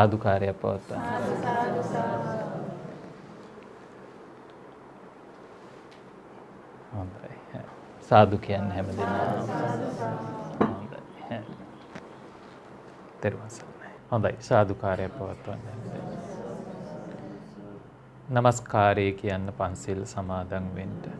සාදුකාරයක් පවත්වා. හොඳයි. සාදු කියන්නේ හැමදේම. හොඳයි. දරුවසන්නේ. හොඳයි සාදුකාරයක් පවත්වන්න. නමස්කාරය කියන්න පන්සිල් සමාදන් වෙන්න.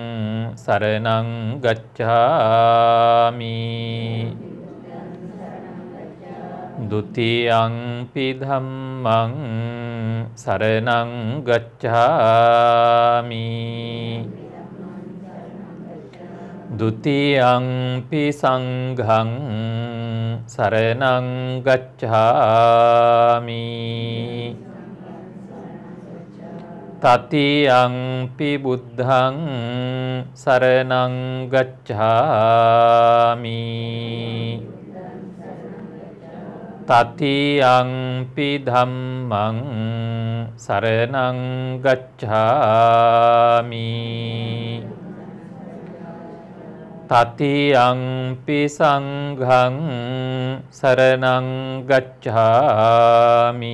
සරණං ගච්ඡාමි ဒ ුතියංපි ධම්මං සරණං ගච්ඡාමි ဒ ුතියංපි සංඝං සරණං ගච්ඡාමි තතියංපි බුද්ධං සරණං ගච්ඡාමි තතියංපි ධම්මං සරණං ගච්ඡාමි තතියංපි සංඝං සරණං ගච්ඡාමි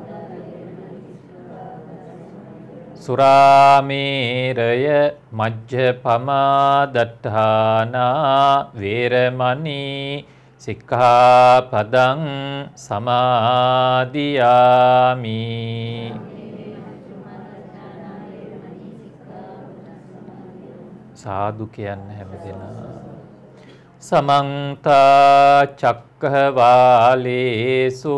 සුරාමේරය මජ්ජපමාදට්ඨානා වේරමණී සික්ඛාපදං සමාදියාමි සාදු කියන්න හැමදෙනා සමන්තා චක්කවාලේසු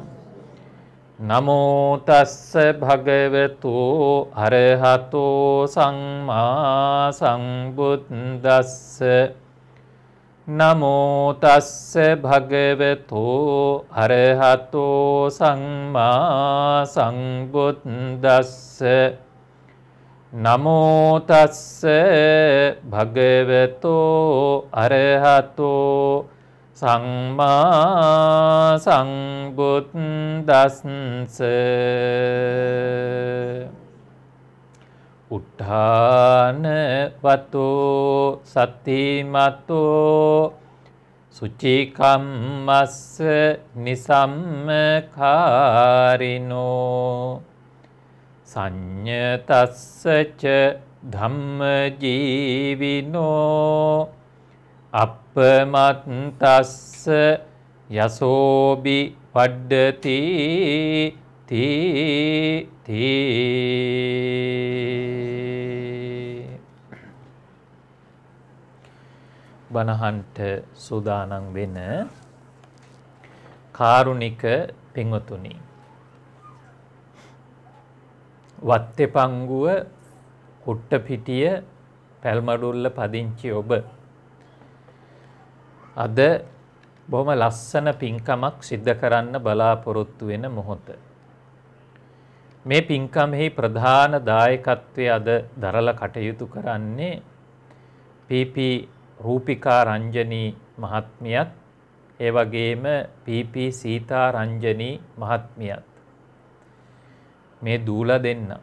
නමෝතස්ස භගවතු අරහතෝ සංමා සංබුද්දස්ස නමෝතස්ස භගවතු අරහතෝ සංමා සංබුද්දස්ස නමෝතස්ස භගවතෝ අරහතෝ සම්මා සංබුද්දස්ස උට්ඨාන වතෝ සතිමතෝ සුචිකම්මස්ස නිසම්මකාරිනෝ සං්ඥතස්ස ච ධම්ම ජීවිනෝ අපමත්තස්ස යසෝබි වඩ්ඩති බණහන්ට සූදානම් වෙන කාරුණික පින්වතුනි වත්තේ පංගුව කුට්ට පිටිය පැල්මඩුල්ල පදිංචි ඔබ අද බොහොම ලස්සන පින්කමක් සිද්ධ කරන්න බලාපොරොත්තු වෙන මොහොත. මේ පින්කමෙහි ප්‍රධාන දායකත්වය අද දරල කටයුතු කරන්නේ PP රූපිකා රංජනී මහත්මියත් ඒ වගේම PP සීතා රංජනී මහත්මියත් මේ දූල දෙන්න.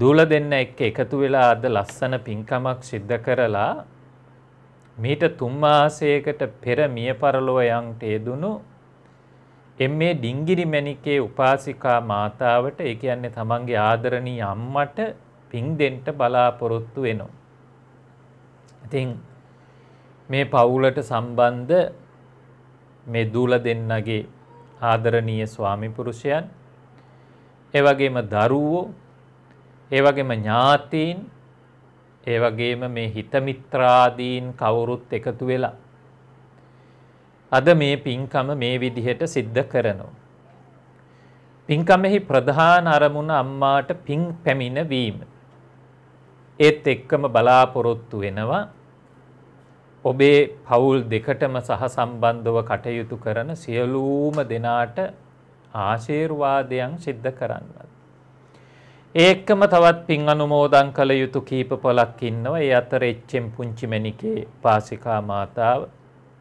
දූල දෙන්න එක්ක එකතු වෙලා අද ලස්සන පින්කමක් සිද්ධ කරලා මීට තුම්මාසයකට පෙර මිය පරලොව යන්ට යෙදුණු එම් මේ ඩිංගිරි මැණිකේ උපාසිකා මාතාවට ඒ කියන්නේ තමන්ගේ ආදරණීය අම්මට පිං දෙන්න බලාපොරොත්තු වෙනවා. ඉතින් මේ පවුලට සම්බන්ධ මේ දූල දෙන්නගේ ආදරණීය ස්වාමි පුරුෂයන් ඒ වගේම දරුවෝ ඒ වගේම ඥාතීන් ඒ වගේම මේ හිතමිත්‍රාදීන් කවුරුත් එකතු වෙලා. අද මේ පින්කම මේ විදිහට සිද්ධ කරනවා. පින්කමෙහි ප්‍රධාන අරමුණ අම්මාට පින් පැමිණවීම. ඒත් එක්කම බලාපොරොත්තු වෙනවා ඔබේ පවුල් දෙකටම සහ සම්බන්ධව කටයුතු කරන සියලූම දෙනාට ආශේර්වාදයන් සිද්ධ කරන්න. ඒකම තවත් පින් අනුමෝදන් කළ යුතු කීප පොලක් ඉන්නවා ඒ අතර එච්චෙම් පුංචි මැණිකේ පාසිකා මාතාව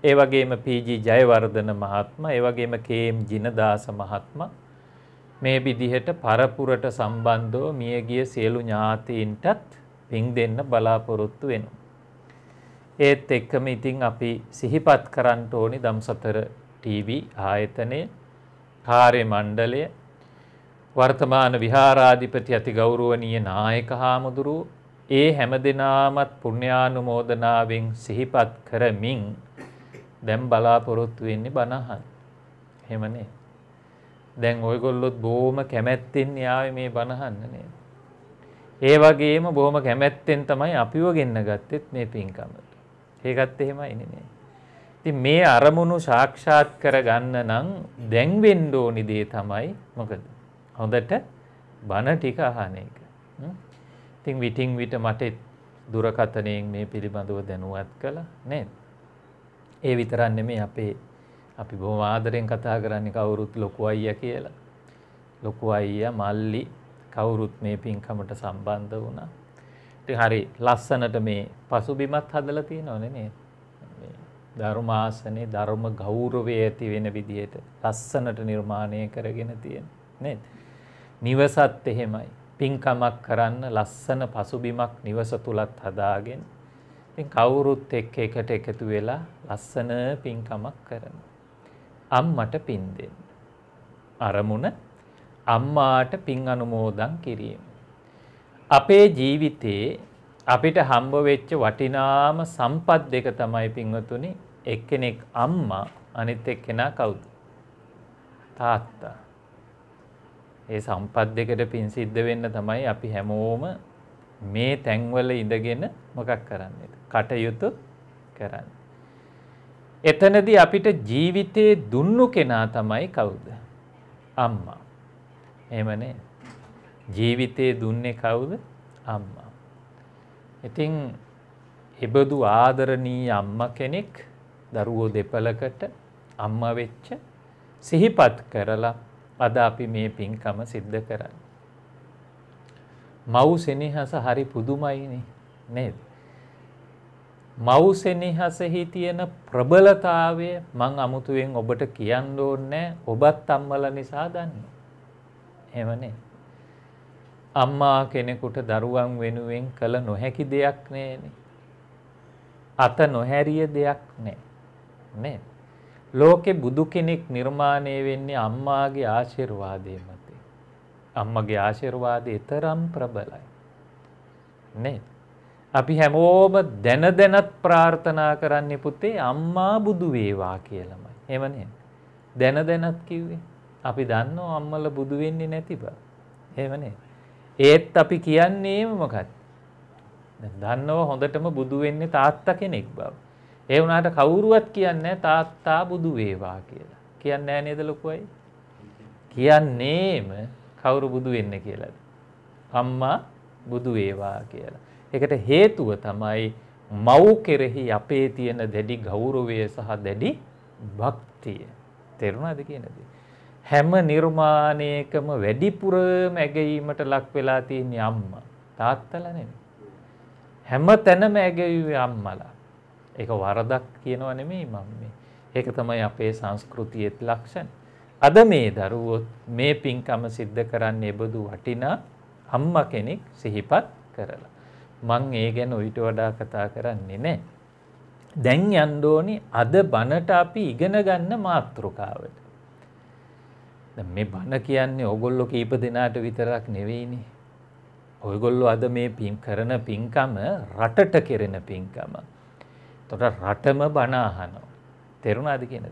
ඒ වගේම පීජී ජයවර්ධන මහත්ම ඒ වගේම කේම් ජිනදාස මහත්ම මේ විදිහට පරපුරට සම්බන්ධව මියගිය සියලු ඥාතීන්ටත් පින් දෙන්න බලාපොරොත්තු වෙනවා. ඒත් එක්කම ඉතින් අපි සිහිපත් කරන්න ඕනි දම්සතර TV ආයතනය කාර්ය මණ්ඩලය වර්තමාන විහාරාධිපති අති ගෞරුවනීය නායක හාමුදුරු ඒ හැම දෙනාමත් පුුණ්‍යානුමෝදනාවෙන් සිහිපත් කරමින් දැම් බලාපොරොත්තු වෙන්නේ බණහන්. හෙමනේ. දැන් ඔයගොල්ලොත් බෝම කැමැත්තෙන් යාව මේ බණහන්නනේ. ඒ වගේම බොහොම කැමැත්තෙන් තමයි අපිව ගෙන්න්න ගත්තෙත් මේ පින්කමට. ඒකත් එහෙම ඉනිනේ. ති මේ අරමුණු ශාක්ෂාත් කර ගන්න නම් දැන්වෙන්ඩෝනිදේ තමයි මොකද. හොඳට බණ ටික අහන එක. ඉතින් විටින් විට මට දුරකථනයෙන් මේ පිළිබඳව දැනුවත් කළා නේද? ඒ විතරක් නෙමෙයි අපේ අපි බොහොම ආදරෙන් කතා කරන්නේ කවුරුත් ලොකු අයියා කියලා. ලොකු අයියා මල්ලි කවුරුත් මේ පින්කමට සම්බන්ධ වුණා. ඉතින් හරි ලස්සනට මේ පසුබිමත් හදලා තියෙනවනේ නේද? මේ ධර්මාසනේ ධර්ම ගෞරවය ඇති වෙන විදිහට ලස්සනට නිර්මාණය කරගෙන තියෙන නේද? නිවසත් එහෙමයි. පින්කමක් කරන්න ලස්සන පසුබිමක් නිවස තුලත් හදාගෙන ඉතින් කවුරුත් එක්ක එකට එකතු වෙලා ලස්සන පින්කමක් කරනවා. අම්මට පින් දෙන්න. අරමුණ අම්මාට පින් අනුමෝදන් කිරීම. අපේ ජීවිතයේ අපිට හම්බ වෙච්ච වටිනාම සම්පත් දෙක තමයි පින්වතුනි එක්කෙනෙක් අම්මා අනිත් එක්කෙනා කවුද? තාත්තා. ඒ සම්පත් දෙකට පින් සිද්ධ වෙන්න තමයි අපි හැමෝම මේ තැන්වල ඉඳගෙන මොකක් කරන්නේ කටයුතු කරන්න. එතනදී අපිට ජීවිතයේ දුන්නු කෙනා තමයි කවුද? අම්මා. එහෙමනේ. ජීවිතයේ දුන්නේ කවුද? අම්මා. ඉතින් එබඳු ආදරණීය අම්මා කෙනෙක් දරුවෝ දෙපළකට අම්මා වෙච්ච සිහිපත් කරලා අද අපි මේ පින්කම සිද්ධ කරන්න. මව් සෙනෙහස හරි පුදුමයිනේ නේද. මව් සෙනෙහසෙහි තියෙන ප්‍රබලතාවය මං අමුතුවෙන් ඔබට කියන්න ඕන්නෑ ඔබත් අම්මල නිසා දන්න. එමනේ. අම්මා කෙනෙකුට දරුවන් වෙනුවෙන් කළ නොහැකි දෙයක් නේනේ. අත නොහැරිය දෙයක් නෑ නෑ. ලෝකේ බුදු කෙනෙක් නිර්මාණය වෙන්නේ අම්මාගේ ආශිර්වාදය මත. අම්මගේ ආශිර්වාදය තරම් ප්‍රබලයි. නේද? අපි හැමෝම දැන දැනත් ප්‍රාර්ථනා කරන්නේ පුතේ අම්මා බුදු වේවා කියලාමයි. එහෙම නේද? දැන දැනත් කිව්වේ. අපි දන්නවා අම්මල බුදු වෙන්නේ නැති බව. එහෙම නේද? ඒත් අපි කියන්නේ මොකක්ද? දන්නව හොඳටම බුදු වෙන්නේ තාත්තා කෙනෙක් බව. ඒ වුණාට කවුරුවත් කියන්නේ තාත්තා බුදු වේවා කියලා. කියන්නේ නෑ නේද ලොකුයි? කියන්නේම කවුරු බුදු වෙන්න කියලාද? අම්මා බුදු වේවා කියලා. ඒකට හේතුව තමයි මව් කෙරෙහි අපේ තියෙන දැඩි ගෞරවය සහ දැඩි භක්තිය. තේරුණාද කියන දේ? හැම නිර්මාණයකම වැඩිපුරම ඇගීමට ලක් වෙලා තියෙන අම්මා තාත්තලා නෙමෙයි. හැම තැනම ඇගීවේ අම්මලා. ඒක වරදක් කියනව නෙමෙයි මම මේ. ඒක තමයි අපේ සංස්කෘතියේ ලක්ෂණ. අද මේ දරුවොත් මේ පින්කම සිද්ධ කරන්නේ බදු වටිනා අම්මා කෙනෙක් සිහිපත් කරලා. මං ඒ ගැන ඊට වඩා කතා කරන්නේ නැහැ. දැන් යන්න ඕනි අද බණට අපි ඉගෙන ගන්න මාතෘකාවට. දැන් මේ බණ කියන්නේ ඕගොල්ලෝ කීප දෙනාට විතරක් නෙවෙයිනේ. ඔයගොල්ලෝ අද මේ පින් කරන පින්කම රටට කෙරෙන පින්කමක්. තොට රටම බනාහනෝ. තෙරුණාද කියනද.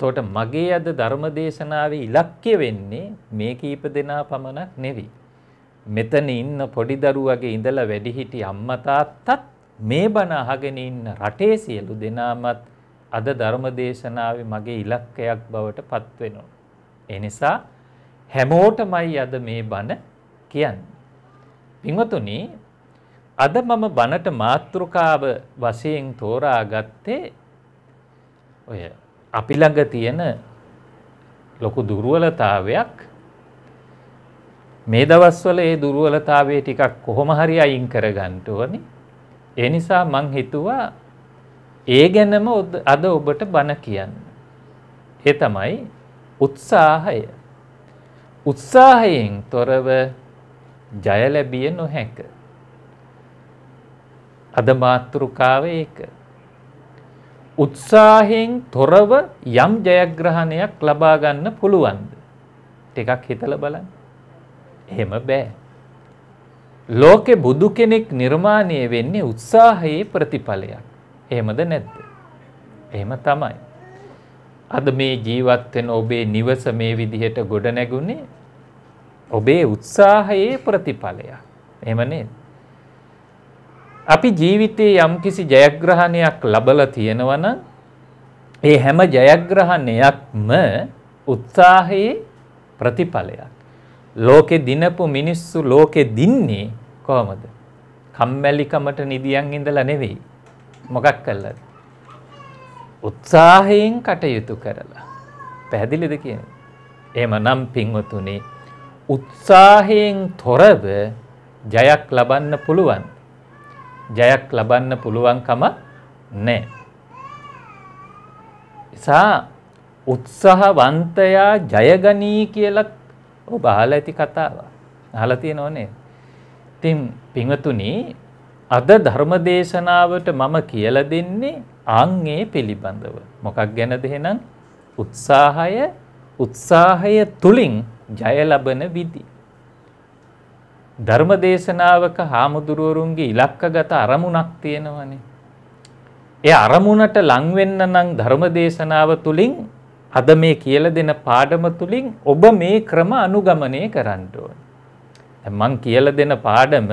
තෝට මගේ අද ධර්ම දේශනාව ඉලක්කය වෙන්නේ මේ කීප දෙනා පමණක් නෙවී. මෙතන ඉන්න පොඩි දරුවගේ ඉඳලා වැඩිහිටි අම්මතාත්තත් මේ බනහගෙන ඉන්න රටේ සියලු දෙනාමත් අද ධර්ම දේශනාවේ මගේ ඉලක්කයක් බවට පත්වෙනවා. එනිසා හැමෝටමයි අද මේ බණ කියන්නේ. පින්වතුනි අද මම බණට මාතෘකාව වශයෙන් තෝරාගත්තේ ඔය අපි ළඟ තියෙන ලොකු දුර්වලතාවයක් මේ දවස්වල ඒ දුර්වලතාවය ටිකක් කොහොම හරි අයින් කරගන්න ඕනේ. ඒ නිසා මං හිතුවා ඒ ගැනම අද ඔබට බණ කියන්න. ඒ තමයි උත්සාහය. උත්සාහයෙන් තොරව ජය ලැබිය නොහැක. අද මාතෘකාව ඒක. උත්සාහයෙන් තොරව යම් ජයග්‍රහණයක් ලබා ගන්න පුළුවන්ද? ටිකක් හිතලා බලන්න. එහෙම බෑ. ලෝකෙ බුදු කෙනෙක් නිර්මාණය වෙන්නේ උත්සාහයේ ප්‍රතිඵලයක්. එහෙමද නැද්ද? එහෙම තමයි. අද මේ ජීවත් වෙන ඔබේ නිවස මේ විදිහට ගොඩ නැගුණේ ඔබේ උත්සාහයේ ප්‍රතිඵලයක්. එහෙම නේද? අපි ජීවිතයේ යම්කිසි ජයග්‍රහණයක් ලබලා තියෙනවනම් ඒ හැම ජයග්‍රහණයක්ම උත්සාහයේ ප්‍රතිඵලයක්. ලෝකෙ දිනපු මිනිස්සු ලෝකෙ දින්නේ කොහමද? කම්මැලිකමට නිදියන් ඉඳලා නෙවෙයි. මොකක් කළාද? උත්සාහයෙන් කටයුතු කරලා. පැහැදිලිද කියන්නේ? එහෙමනම් පින්වතුනි උත්සාහයෙන් තොරව ජයක් ලබන්න පුළුවන්. ජයක් ලබන්න පුළුවන්කම නෑ. නිසා උත්සාහවන්තයා ජයගනී කියලා ඔබ අහලා ඇති කතාව. අහලා තියෙනව නේද? ඉතින් පින්වතුනි අද ධර්ම දේශනාවට මම කියලා දෙන්නේ ආන්ගේ පිළිබඳව. මොකක් ගැනද එහෙනම්? උත්සාහය උත්සාහය තුලින් ජය ලබන විදි. ධර්මදේශනාවක හාමුදුරුවරුන්ගේ ඉලක්කගත අරමුණක් තියෙනවනේ. ඒ අරමුණට ලං වෙන්න නම් ධර්මදේශනාව තුලින් අද මේ කියලා දෙන පාඩම තුලින් ඔබ මේ ක්‍රම අනුගමනය කරන්න ඕනේ. මං කියලා දෙන පාඩම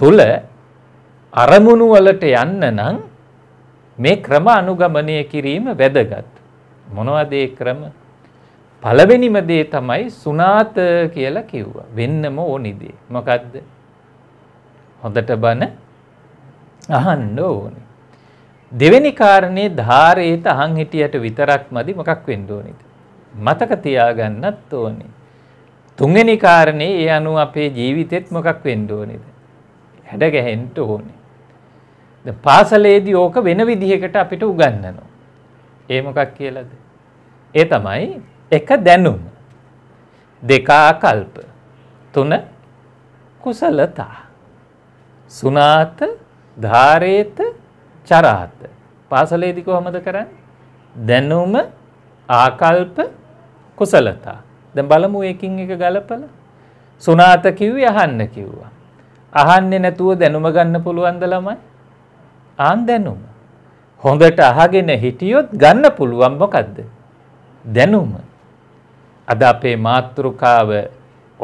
තුල අරමුණු වලට යන්න නම් මේ ක්‍රම අනුගමනය කිරීම වැදගත්. මොනවද ඒ ක්‍රම? පළවෙනිම දේ තමයි සුනාත කියලා කිව්වා. වෙන්නම ඕනි දේ. මොකද්ද? හොඳට බන අහන්න ඕනේ. දෙවෙනි කාරණේ ධාරේට අහන් හිටියට විතරක් මදි මොකක් වෙන්න ඕනිද? මතක තියාගන්නත් ඕනේ. තුන්වෙනි කාරණේ ඒ අනුව අපේ ජීවිතෙත් මොකක් වෙන්න ඕනේද? හැඩ ගැහෙන්න ඕනේ. දැන් පාසලේදී ඕක වෙන විදිහකට අපිට උගන්වනවා. ඒ මොකක් කියලාද? ඒ තමයි එක දැනුම දෙකාකල්ප තුන කුසලතා සුනාත ධාරේත චරාත පාසලේදි කොහොමද කරන්න දැනුම ආකල්ප කුසලතා දැන් බලමු එකින් එක ගලපල සුනාත කිව්වේ අහන්න කිව්වා අහන්නේ නැතුව දැනුම ගන්න පුළුවන්ද ළමයි ආන් දැනුම හොඳට අහගෙන හිටියොත් ගන්න පුළුවන් මොකද්ද දැනුම අද අපේ මාතෘකාව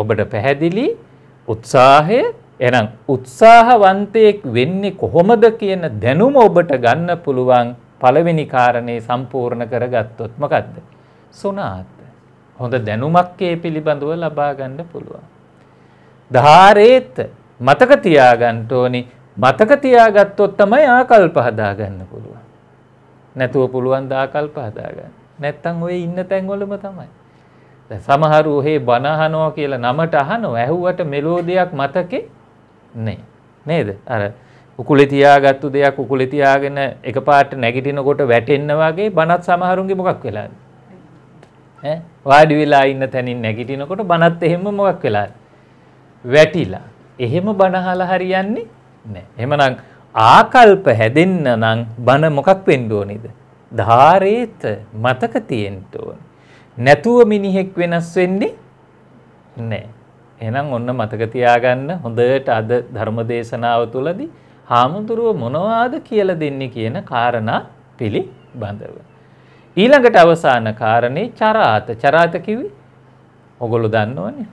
ඔබට පැහැදිලි උත්සාහය එනම් උත්සාහවන්තයෙක් වෙන්නේ කොහොමද කියන දැනුම ඔබට ගන්න පුළුවන් පළවෙනි කාරණේ සම්පූර්ණ කරගත්තොත් මොකද්ද? සුණාත. හොඳ දැනුමක් ඒ පිළිබඳව ලබා ගන්න පුළුවන්. ධාරේත් මතක තියාගන්න ඕනි. මතක තියාගත්තොත් තමයි ආකල්ප හදාගන්න පුළුවන්. නැතුව පුළුවන් ද ආකල්ප හදාගන්න. නැත්තම් ඔය ඉන්න තැන්වලම තමයි. සමහරු ඔහේ බනහනෝ කියලා නමට අහනෝ ඇහුවට මෙලෝ දෙයක් මතකේ නෑ නේද අර උකුලේ තියාගත්තු දෙයක් උකුලේ තියාගෙන එකපාරට නැගිටිනකොට වැටෙන්න වගේ බනත් සමහරුන්ගේ මොකක් වෙලාද ඈ වාඩි වෙලා ඉන්න තැනින් නැගිටිනකොට බනත් එහෙම මොකක් වෙලාද වැටිලා එහෙම බනහලා හරියන්නේ නෑ එහෙමනම් ආකල්ප හැදෙන්න නම් බන මොකක් වෙන්න ඕනේද ධාරේත මතක තියෙන්න ඕනේ නැතුව මිනිහෙක් වෙනස් වෙන්නේ නැහැ. එහෙනම් ඔන්න මතක තියාගන්න හොඳට අද ධර්ම දේශනාව තුළදී හාමුදුරුව මොනවාද කියලා දෙන්නේ කියන කාරණා පිළිබඳව. ඊළඟට අවසාන කාරණේ චරාත. චරාත කිව්වේ ඔගොල්ලෝ දන්නවනේ.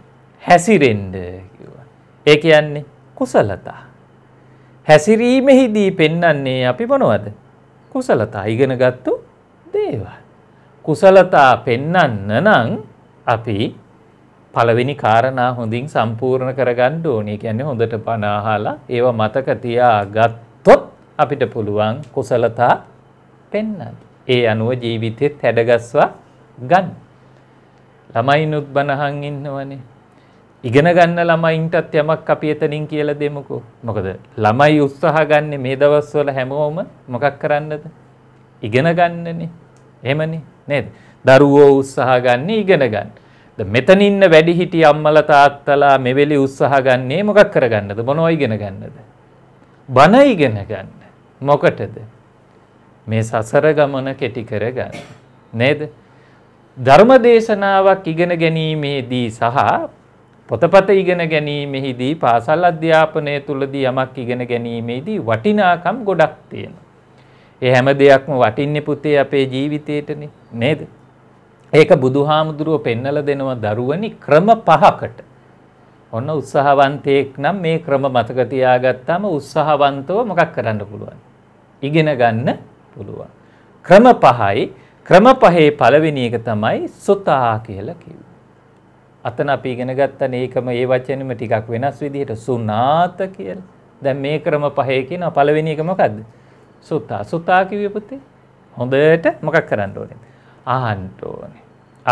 හැසිරෙන්න කිව්වා. ඒ කියන්නේ කුසලතා. හැසිරීමෙහිදී පෙන්වන්නේ අපි මොනවද? කුසලතා. ඉගෙනගත්තු දේවල්. කුසලතා පෙන්නන්න නං අපි පළවෙනි කාරණා හොඳින් සම්පූර්ණ කරගන්න ඕනේ කියන්නේ හොඳට පනාහාලා ඒව මතක තියා ගත්තොත් අපිට පුළුවන් කුසලතා පෙන්නන්න. ඒ අනුව ජීවිතෙත් හැඩගස්වා ගන්න. ළමයිනුත් බණහන් ඉන්නවනේ. ඉගෙන ගන්න ළමයින්ටත් යමක් අපි එතනින් කියලා දෙමුකෝ. මොකද ළමයි උත්සාහ ගන්න මේ දවස්වල හැමෝම මොකක් කරන්නද? ඉගෙන ගන්නනේ. එහෙමනේ. නේද? දරුවෝ උත්සාහ ගන්න ඉගෙන ගන්න. මෙතන ඉන්න වැඩිහිටි අම්මලා තාත්තලා මෙවෙලි උත්සාහ ගන්නේ මොකක් කරගන්නද? මොනව ඉගෙන ගන්නද? බන ඉගෙන ගන්න. මොකටද? මේ සසර ගමන කෙටි කරගන්න. නේද? ධර්ම දේශනාවක් ඉගෙන ගැනීමේදී සහ පොතපත ඉගෙන ගැනීමෙහිදී පාසල් අධ්‍යාපනය තුළදී යමක් ඉගෙන ගැනීමේදී වටිනාකම් ගොඩක් තියෙනවා. ඒ හැම දෙයක්ම වටින්නේ පුතේ අපේ ජීවිතේටනේ. නේද ඒක බුදුහාමුදුරුව පෙන්නල දෙනවා දරුවනි ක්‍රම පහකට ඔන්න උත්සාහවන්තයෙක් නම් මේ ක්‍රම මතක තියාගත්තාම උත්සාහවන්තව මොකක් කරන්න පුළුවන් ඉගෙන ගන්න පුළුවන් ක්‍රම පහයි ක්‍රම පහේ පළවෙනි එක තමයි සුතා කියලා කිව්වේ අතන අපි ඉගෙන ගත්තා මේකම ඒ වචනෙම ටිකක් වෙනස් විදිහට සුනාත කියලා දැන් මේ ක්‍රම පහේ කියන පළවෙනි එක මොකද්ද සුතා සුතා කිව්වේ පුතේ හොඳට මොකක් කරන්න ඕනේද අහන්න ඕනේ.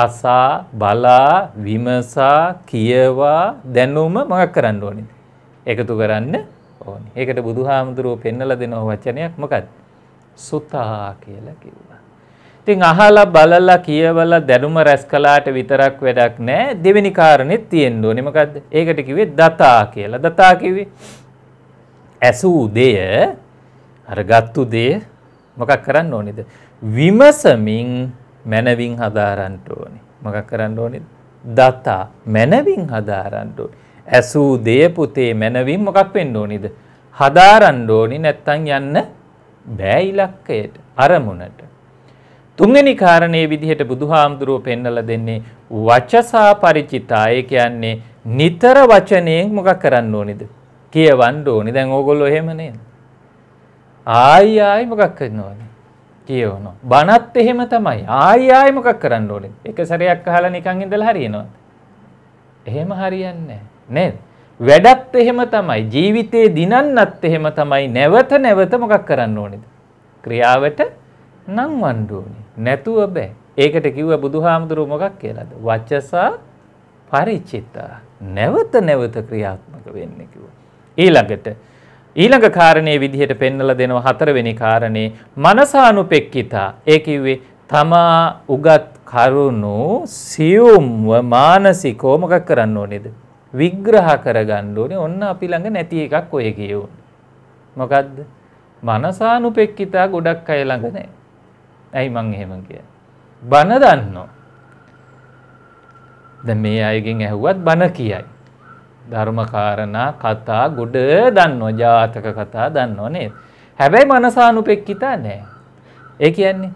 අසා බලා විමසා කියවා දැනුම මඟක් කරන්න ඕනේ. එකතු කරන්න ඕනේ. ඒකට බුදුහාමුදුරුවෝ පෙන්නලා දෙන වචනයක් මොකක්ද? සුතා කියලා කිව්වා. ඉතින් අහලා බලලා කියවලා දැනුම රැස් කළාට විතරක් වැඩක් නැහැ. දෙවෙනි කාරණෙත් තියෙන්න ඕනේ මොකද්ද? ඒකට කිව්වේ දතා කියලා. දතා කිව්වේ ඇසූ දෙය අරගත්තු දෙය මොකක් කරන්න ඕනේද? විමසමින් මැනවින් හදාරන්ට ඕනි. මඟක් කරන්න ඕනි දතා මැනවින් හදාරන්ට ඇසූ දේපුතේ මැනවින් මොකක් වෙන්න ඕනිද. හදාරන්ඩ ඕනි නැත්තන් යන්න බෑයිලක්කයට අරමුණට. තුන්ගනි කාරණය විදිහට බුදුහාමුදුරුව පෙන්නල දෙන්නේ වචසා පරිචිතාය කියන්නේ නිතර වචනයෙන් මොකක් කරන්න ඕනිද. කියවන්ඩ ඕනි දැන් ඕගොල්ලො හෙමනේ. ආයි ආයි මොකක් කරන්න ඕනි. කියවනවා. බනත් එහෙම තමයි. ආයි ආයි මොකක් කරන්න ඕනේ? එක සැරයක් අහලා නිකන් ඉඳලා හරියනවා. එහෙම හරියන්නේ නේද? වැඩත් එහෙම තමයි. ජීවිතේ දිනන්නත් එහෙම තමයි. නැවත නැවත මොකක් කරන්න ඕනේද? ක්‍රියාවට නම්වන්න ඕනේ. නැතුව බෑ. ඒකට කිව්වා බුදුහාමුදුරුවෝ මොකක් කියලාද? වචසා පරිචිතා. නැවත නැවත ක්‍රියාත්මක වෙන්න කිව්වා. ඊළඟට ඊළඟ කාරණයේ විදිහට පෙන්නලා දෙනවා හතරවෙනි කාරණේ මනසානුපෙක්කිතා. ඒ කිව්වේ තමා උගත් කරුණු සියුම්ව මානසිකව මොකක් කරන්න ඕනේද? විග්‍රහ කරගන්න ඕනේ. ඔන්න අපි ළඟ නැති එකක් ඔය කියෝනේ. මොකද්ද? මනසානුපෙක්කිතා ගොඩක් අය ළඟ නැහැ. ඇයි මං එහෙම කියන්නේ? බන දන්නෝ. දැන් මේ අයගෙන් ඇහුවත් බන කියයි. ධර්මකාරණා කතා ගොඩ දන්නෝ ජාතක කතා දන්නෝ නේ. හැබැයි මනසානුපෙක්කිතා නෑ. ඒ කියන්නේ.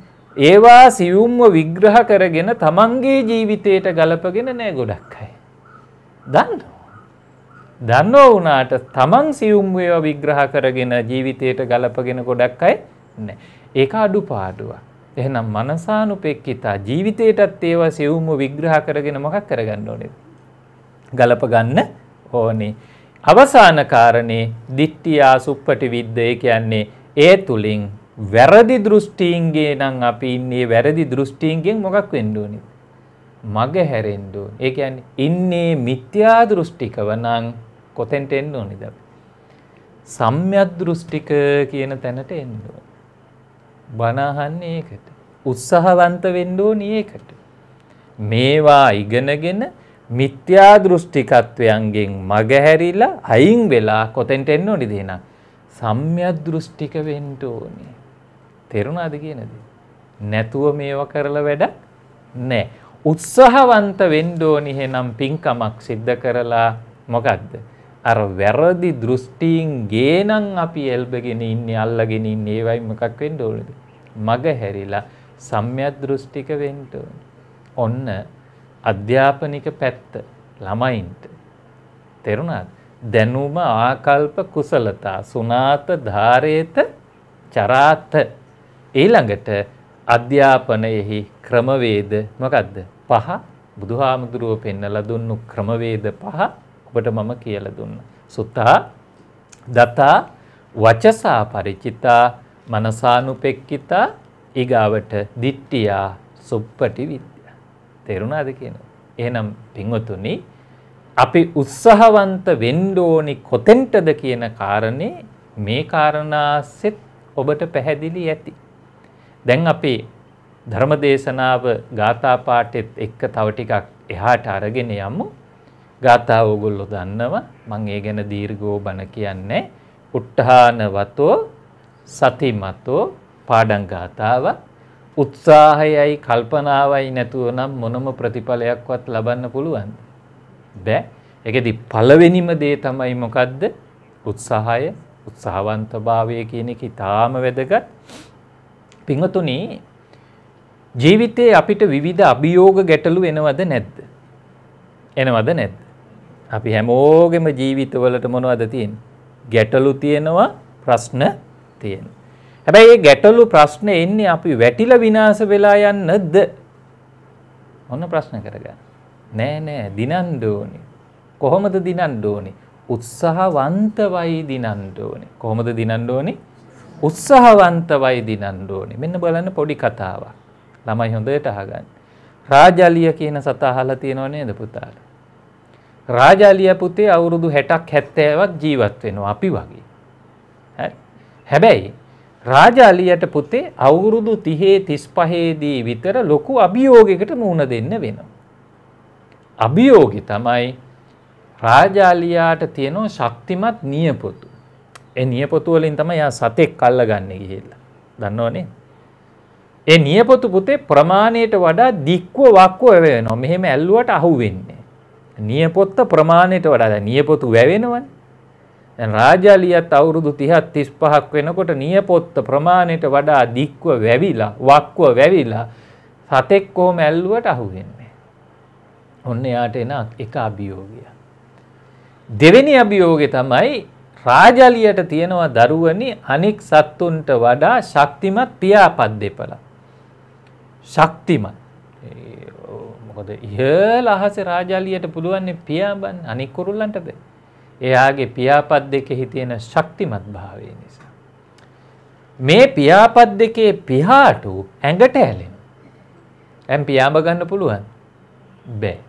ඒවා සියුම්ව විග්‍රහ කරගෙන තමන්ගේ ජීවිතයට ගලපගෙන නෑ ගොඩක් අයි. දන්න. දන්නෝ වනාට තමන් සියුම්වයෝ විග්‍රහ කරගෙන ජීවිතයට ගලපගෙන ගොඩක් අයි නෑ. ඒක අඩු පාඩුවක්. එහෙනම් මනසානුපෙක්කිතා ජීවිතයටත් ඒවා සියුම්ව විග්‍රහ කරගෙන මොකක් කරගන්න ඕනේ. ගලප ගන්න ඕනේ. අවසාන කාරණේ දිට්ඨියා සුප්පටි විද්දේ කියන්නේ ඒ තුලින් වැරදි දෘෂ්ටීන්ගේ නම් අපි ඉන්නේ වැරදි දෘෂ්ටීන්ගෙන් මොකක් වෙන්න ඕනේ? මග හැරෙන්න ඕනේ. ඒ කියන්නේ ඉන්නේ මිත්‍යා දෘෂ්ටිකව නම් කොතෙන්ට එන්න ඕනේද අපි? සම්‍යක් දෘෂ්ටික කියන තැනට එන්න ඕනේ. බණ ඒකට. උත්සාහවන්ත වෙන්න ඕනේ ඒකට. මේවා ඉගෙනගෙන මිත්‍යා දෘෂ්ටිකත්වයන්ගෙන් මගහැරිලා අයින් වෙලා කොතෙන්ට එන්න ඕනිද එහෙනම් සම්‍යක් දෘෂ්ටික වෙන්න ඕනේ තේරුණාද කියනද නැතුව මේව කරලා වැඩක් නැහැ උත්සාහවන්ත වෙන්න ඕනි එහෙනම් පින්කමක් සිද්ධ කරලා මොකක්ද අර වැරදි දෘෂ්ටීන් ගේනම් අපි එල්බගෙන ඉන්නේ අල්ලගෙන ඉන්නේ ඒවයි මොකක් වෙන්න ඕනේද මග හැරිලා සම්‍යක් දෘෂ්ටික වෙන්න ඕනේ ඔන්න අධ්‍යාපනික පැත්ත ළමයින්ට තෙරුණාද දැනුම ආකල්ප කුසලතා සුනාත ධාරේත චරාත ඊළඟට අධ්‍යාපනයෙහි ක්‍රමවේද මොකද්ද පහ බුදුහාමුදුරුව පෙන්නලා දුන්නු ක්‍රමවේද පහ ඔබට මම කියලා දුන්නා සුත්තා දතා වචසා ಪರಿචිතා මනසානුපෙක්කිතා ඊගාවට දිට්ඨියා සුප්පටි විද්‍ය තේරුණාද කියනවා. එහෙනම් පින්වතුනි අපි උත්සාහවන්ත වෙන්න ඕනි කොතෙන්ටද කියන කාරණේ මේ කාරණාසෙත් ඔබට පැහැදිලි ඇති. දැන් අපි ධර්මදේශනාව ගාථා පාඨෙත් එක්ක තව ටිකක් එහාට අරගෙන යමු. ගාථාව ඔයගොල්ලෝ දන්නවා. මම ඒ ගැන දීර්ඝව බණ කියන්නේ. උට්ඨාන වතෝ සතිමතෝ පාඩම් ගාථාවක්. උත්සාහයයි කල්පනාවයි නැතුව නම් මොනම ප්‍රතිඵලයක්වත් ලබන්න පුළුවන්. බෑ එකදි පලවෙනිම දේ තමයි මොකක්ද උත්සාහය උත්සාහවන්තභාවය කියන එක ඉතාම වැදගත් පිංහතුනි ජීවිතයේ අපිට විවිධ අභියෝග ගැටලු එනවද නැද්ද. එනවද නැද්ද. අපි හැමෝගෙම ජීවිතවලට මොනවද තියෙන් ගැටලු තියෙනවා ප්‍රශ්න තියෙනවා. හැබැයි මේ ගැටලු ප්‍රශ්නේ එන්නේ අපි වැටිලා විනාශ වෙලා යන්නද? ඔන්න ප්‍රශ්න කරගන්න. නෑ නෑ දිනන්න ඕනේ. කොහොමද දිනන්න ඕනේ? උත්සාහවන්තවයි දිනන්න ඕනේ. කොහොමද දිනන්න ඕනේ? උත්සාහවන්තවයි දිනන්න ඕනේ. මෙන්න බලන්න පොඩි කතාවක්. ළමයි හොඳට අහගන්න. රාජාලිය කියන සතා අහලා තියෙනව නේද පුතාට? රාජාලිය පුතේ අවුරුදු 60ක් 70ක් ජීවත් වෙනවා අපි වගේ. හැබැයි රාජාලියට පුතේ අවුරුදු 30 35ේදී විතර ලොකු අභියෝගයකට මුහුණ දෙන්න වෙනවා. අභියෝගي තමයි රාජාලියාට තියෙන ශක්තිමත් නියපොතු. ඒ නියපොතු වලින් තමයි යා සතෙක් අල්ලගන්න ගිහිල්ලා. දන්නවනේ. ඒ නියපොතු පුතේ ප්‍රමාණයට වඩා දික්ව වක්ව වෙනවා. මෙහෙම ඇල්ලුවට අහු වෙන්නේ. නියපොත්ත ප්‍රමාණයට වඩා නියපොතු වැවෙනවනේ. රාජාලියත් අවුරුදු තිහත් තිස් පහක් වෙනකොට නියපොත්ත ප්‍රමාණයට වඩා දික්ව වැවිලා වක්ව වැවිලා සතෙක් කොහොම ඇල්ලුවට අහුවෙන්නේ. ඔන්න එයාට එන එක අභියෝගය. දෙවෙනි අභියෝගෙ තමයි රාජාලියට තියෙනවා දරුවනි අනික් සත්තුන්ට වඩා ශක්තිමත් පියාපත් දෙපළ. ශක්තිමත් මොකද ඉහළ අහසේ රාජාලියට පුළුවන් පියාඹන්න අනික් කුරුල්ලන්ටද? එයාගේ පියාපත් දෙකෙහි තියෙන ශක්තිමත් භාවය නිසා. මේ පියාපත් දෙකේ පිහාටු ඇඟට ඇලෙන. ඇම් පියාඹ ගන්න පුළුවන් බෑ.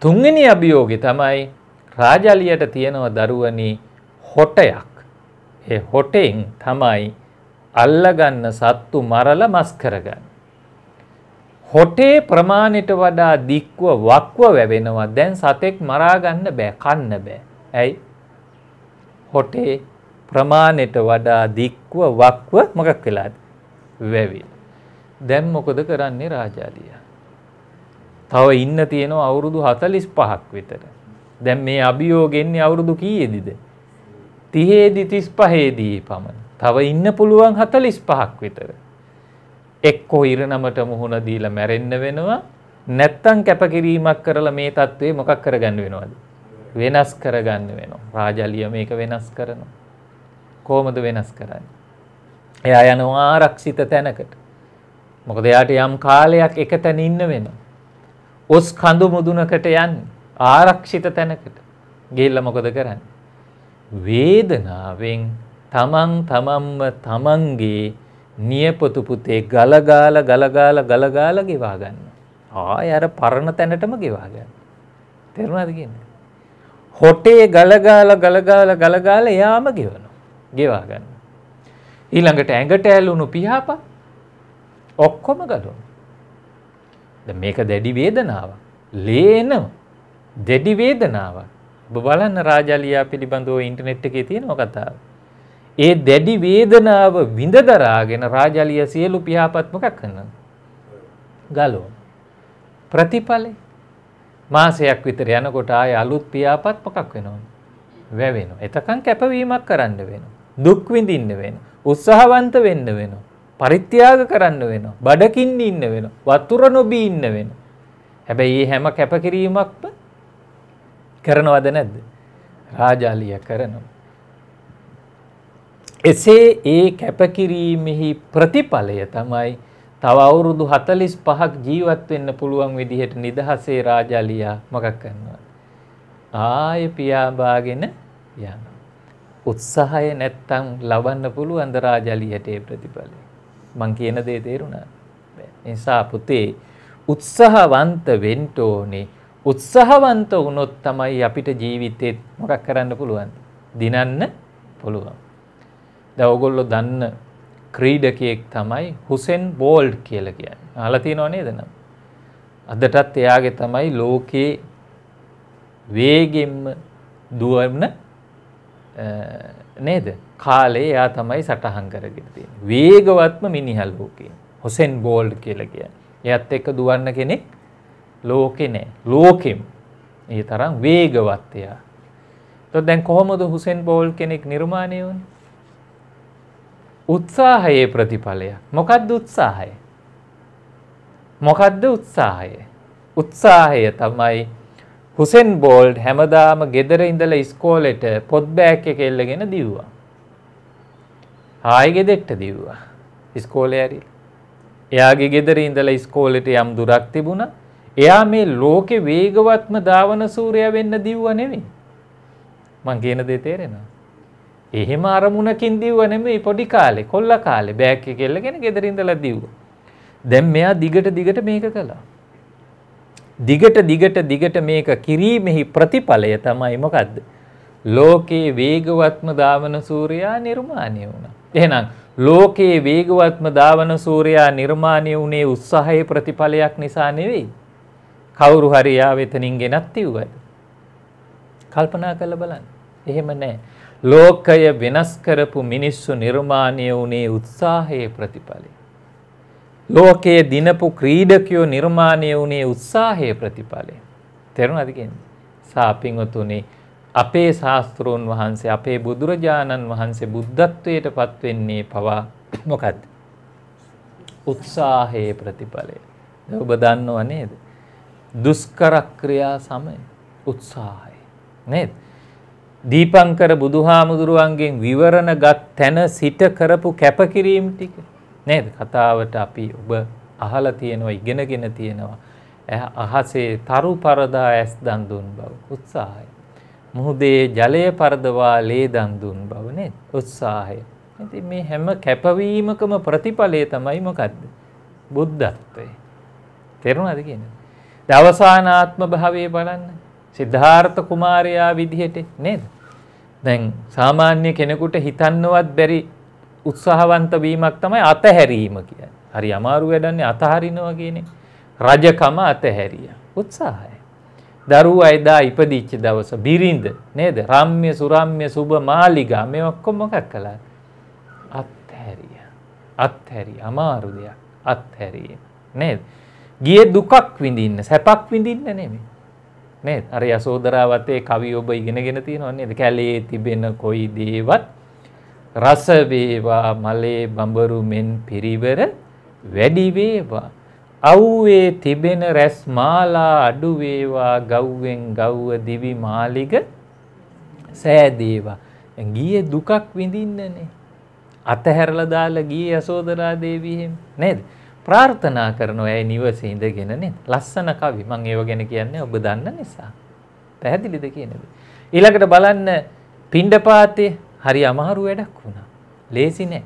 තුන්වෙනි අභියෝගෙ තමයි රාජලියට තියෙනව දරුවනි හොටයක්. ඒ හොටෙන් තමයි අල්ලගන්න සත්තු මරල මස් කරගන්න. හොටේ ප්‍රමාණයට වඩා දික්ව වක්ව වැවෙනවා දැන් සතෙක් මරාගන්න බෑ කන්න බෑ. ඇයි හොටේ ප්‍රමාණයට වඩා දික්ව වක්ව මොකක් වෙලාද වැවිල්. දැම් මොකොද කරන්නේ රාජාලිය. තව ඉන්න තියෙනවා අවුරුදු හතලිස් පහක් විතර. දැම් මේ අභියෝගෙන්නේ අවුරුදු කීයේදිද. තිහේදි තිස් පහේදී පමණ. තව ඉන්න පුළුවන් හතලිස් පහක් විතර. එක්කෝ ඉරණමට මුහුණ දීලා මැරෙන්න වෙනවා නැත්තම් කැපකිරීමක් කරලා මේ தત્ත්වේ මොකක් කරගන්න වෙනවද වෙනස් කරගන්න වෙනවා රාජාලිය මේක වෙනස් කරනවා කොහොමද වෙනස් කරන්නේ එයා යනවා ආරක්ෂිත තැනකට මොකද එයාට යම් කාලයක් එක තැන ඉන්න වෙනවා ඔස් කඳු මුදුනකට යන්නේ ආරක්ෂිත තැනකට ගිහිල්ලා මොකද කරන්නේ වේදනාවෙන් තමන් තමන්ම තමන්ගේ නියපොතු පුතේ ගලගාල ගලගාල ගලගාල ගෙවා ගන්න. ආය අර පරණ තැනටම ගෙවා ගන්න. තේරුණාද කියන්නේ? හොටේ ගලගාල ගලගාල ගලගාල එයාම ගෙවනවා. ගෙවා ගන්න. ඊළඟට ඇඟට ඇලුණු පියාපා ඔක්කොම ගලවනවා. දැන් මේක දැඩි වේදනාවක්. ලේන දැඩි වේදනාවක්. ඔබ බලන්න රාජාලියා පිළිබඳව ඉන්ටර්නෙට් එකේ තියෙන කතාව. ඒ දැඩි වේදනාව විඳ දරාගෙන රාජාලිය සියලු පියාපත් මොකක් කරනවද? ගලවන. ප්‍රතිඵලෙ මාසයක් විතර යනකොට ආය අලුත් පියාපත් මොකක් වෙනවද? වැවෙනවා. එතකන් කැපවීමක් කරන්න වෙනවා. දුක් විඳින්න වෙනවා. උත්සාහවන්ත වෙන්න වෙනවා. පරිත්‍යාග කරන්න වෙනවා. බඩකින්න ඉන්න වෙනවා. වතුර නොබී ඉන්න වෙනවා. හැබැයි මේ හැම කැපකිරීමක්ම කරනවද නැද්ද? රාජාලිය කරනවා. එසේ ඒ කැපකිරීමෙහි ප්‍රතිඵලය තමයි තව අවුරුදු 45ක් ජීවත් වෙන්න පුළුවන් විදිහට නිදහසේ රාජාලියා මතක් කරනවා. ආය පියාඹාගෙන යනවා. උත්සාහය නැත්තම් ලබන්න පුළුවන් ද රාජාලියට ඒ ප්‍රතිඵලය. මං කියන දේ තේරුණා. නිසා පුතේ උත්සාහවන්ත වෙන්න ඕනේ. උත්සාහවන්ත වුණොත් තමයි අපිට ජීවිතේ මොකක් කරන්න පුළුවන්. දිනන්න පුළුවන්. දැන් ඔයගොල්ලෝ දන්න ක්‍රීඩකයෙක් තමයි හුසෙන් බෝල්ඩ් කියලා කියන්නේ. අහලා තියෙනව නේද නම්? අදටත් එයාගේ තමයි ලෝකේ වේගෙම්ම දුවන නේද? කාලේ එයා තමයි සටහන් කරගෙන තියෙන්නේ. වේගවත්ම මිනිහා ලෝකේ. හුසෙන් බෝල්ඩ් කියලා කියන්නේ. එයත් එක්ක දුවන්න කෙනෙක් ලෝකේ නෑ. ලෝකෙම්. ඒ තරම් වේගවත් එයා. તો දැන් කොහොමද හුසෙන් බෝල්ඩ් කෙනෙක් නිර්මාණය වුනේ? උත්සාහයේ ප්‍රතිඵලය මොකක්ද උත්සාහය මොකක්ද උත්සාහය උත්සාහය තමයි හුසෙන් බෝල්ඩ් හැමදාම ගෙදර ඉඳල ඉස්කෝලෙට පොත් බෑක් එක එල්ලගෙන දීව්වා ආය ගෙදෙට්ට දීව්වා ඉස්කෝලේ ඇරි එයාගේ ගෙදර ඉඳල ඉස්කෝලෙට යම් දුරක් තිබුණ එයා මේ ලෝකෙ වේගවත්ම දාවන සූරය වෙන්න දීව්ව නෙමේ මං කියන දේ තේරෙනවා එහෙම අරමුණකින් දිව්ව නෙමෙයි පොඩි කාලේ කොල්ල කාලේ බෑග් එක කෙල්ලගෙන ගෙදර ඉඳලා දිව්වා. දැන් මෙයා දිගට දිගට මේක කළා. දිගට දිගට දිගට මේක කිරීමෙහි ප්‍රතිඵලය තමයි මොකද්ද? ලෝකේ වේගවත්ම ධාවන සූර්යා නිර්මාණය වුණා. එහෙනම් ලෝකයේ වේගවත්ම ධාවන සූර්යා නිර්මාණය වුණේ උත්සාහයේ ප්‍රතිඵලයක් නිසා නෙවෙයි. කවුරු හරි යා වෙතනින් ගෙනත් තිව්වද? කල්පනා කරලා බලන්න. එහෙම නැහැ. ලෝකය වෙනස් කරපු මිනිස්සු නිර්මාණය වුණේ උත්සාහයේ ප්‍රතිඵලයි. ලෝකයේ දිනපු ක්‍රීඩකයෝ නිර්මාණය වුණේ උත්සාහයේ ප්‍රතිඵලය. තේරුණාද කියන්නේ? සාපින්වතුනි අපේ ශාස්ත්‍රෝන් වහන්සේ අපේ බුදුරජාණන් වහන්සේ බුද්ධත්වයට පත් වෙන්නේ පවා මොකද්ද? උත්සාහයේ ප්‍රතිඵලය. ඔබ දන්නව නේද? දුෂ්කර ක්‍රියා සමය උත්සාහය. නේද? දීපංකර බුදුහාමුදුරුවන්ගෙන් විවරණ ගත් තැන සිට කරපු කැපකිරීම් ටික නේද කතාවට අපි ඔබ අහලා තියෙනවා ඉගෙනගෙන තියෙනවා අහසේ තරු පරදා ඇස් දන් දුන් බව උත්සාහය මුහුදේ ජලය පරදවා ලේ දන් දුන් බව නේද උත්සාහය ඉතින් මේ හැම කැපවීමකම ප්‍රතිඵලය තමයි මොකද්ද බුද්ධත්වය තේරුණාද කියන්නේ දවසානාත්ම භාවයේ බලන්න සිද්ධාර්ථ කුමාරයා විදිහට නේද. දැන් සාමාන්‍ය කෙනෙකුට හිතන්නවත් බැරි උත්සාහවන්ත වීමක් තමයි අතහැරීම කියන්නේ. හරි අමාරු වැඩන්නේ අතහරිනවා කියන්නේ. රජකම අතහැරිය. උත්සාහය. දරුවා එදා ඉපදිච්ච දවස බිරිඳ නේද? රම්ම්‍ය සුරම්ම්‍ය සුබ මාලිගා මේ ඔක්කොම මොකක් කළාද? අත්හැරිය. අත්හැරිය අමාරු දෙයක්. අත්හැරීම නේද? ගියේ දුකක් විඳින්න, සැපක් විඳින්න නෙමෙයි. නේ අර යසෝදරාවතේ කවි ඔබ ඉගෙනගෙන තියෙනවා නේද කැලේ තිබෙන කොයි දේවත් රස වේවා මලේ බඹරු මෙන් පිරිවර වැඩි වේවා අවුවේ තිබෙන රැස් මාලා අඩු වේවා ගව්වෙන් ගව්ව දිවි මාලිග සෑදේවා ගියේ දුකක් විඳින්නනේ අතහැරලා දාලා ගියේ යසෝදරා දේවිය නේද ප්‍රාර්ථනා කරනවා ඇයි නිවසේ ඉඳගෙන නේද ලස්සන කවි මම ඒව ගැන කියන්නේ ඔබ දන්න නිසා පැහැදිලිද කියන ඊළඟට බලන්න පිණ්ඩපාතේ හරි අමාරු වැඩක් වුණා ලේසි නෑ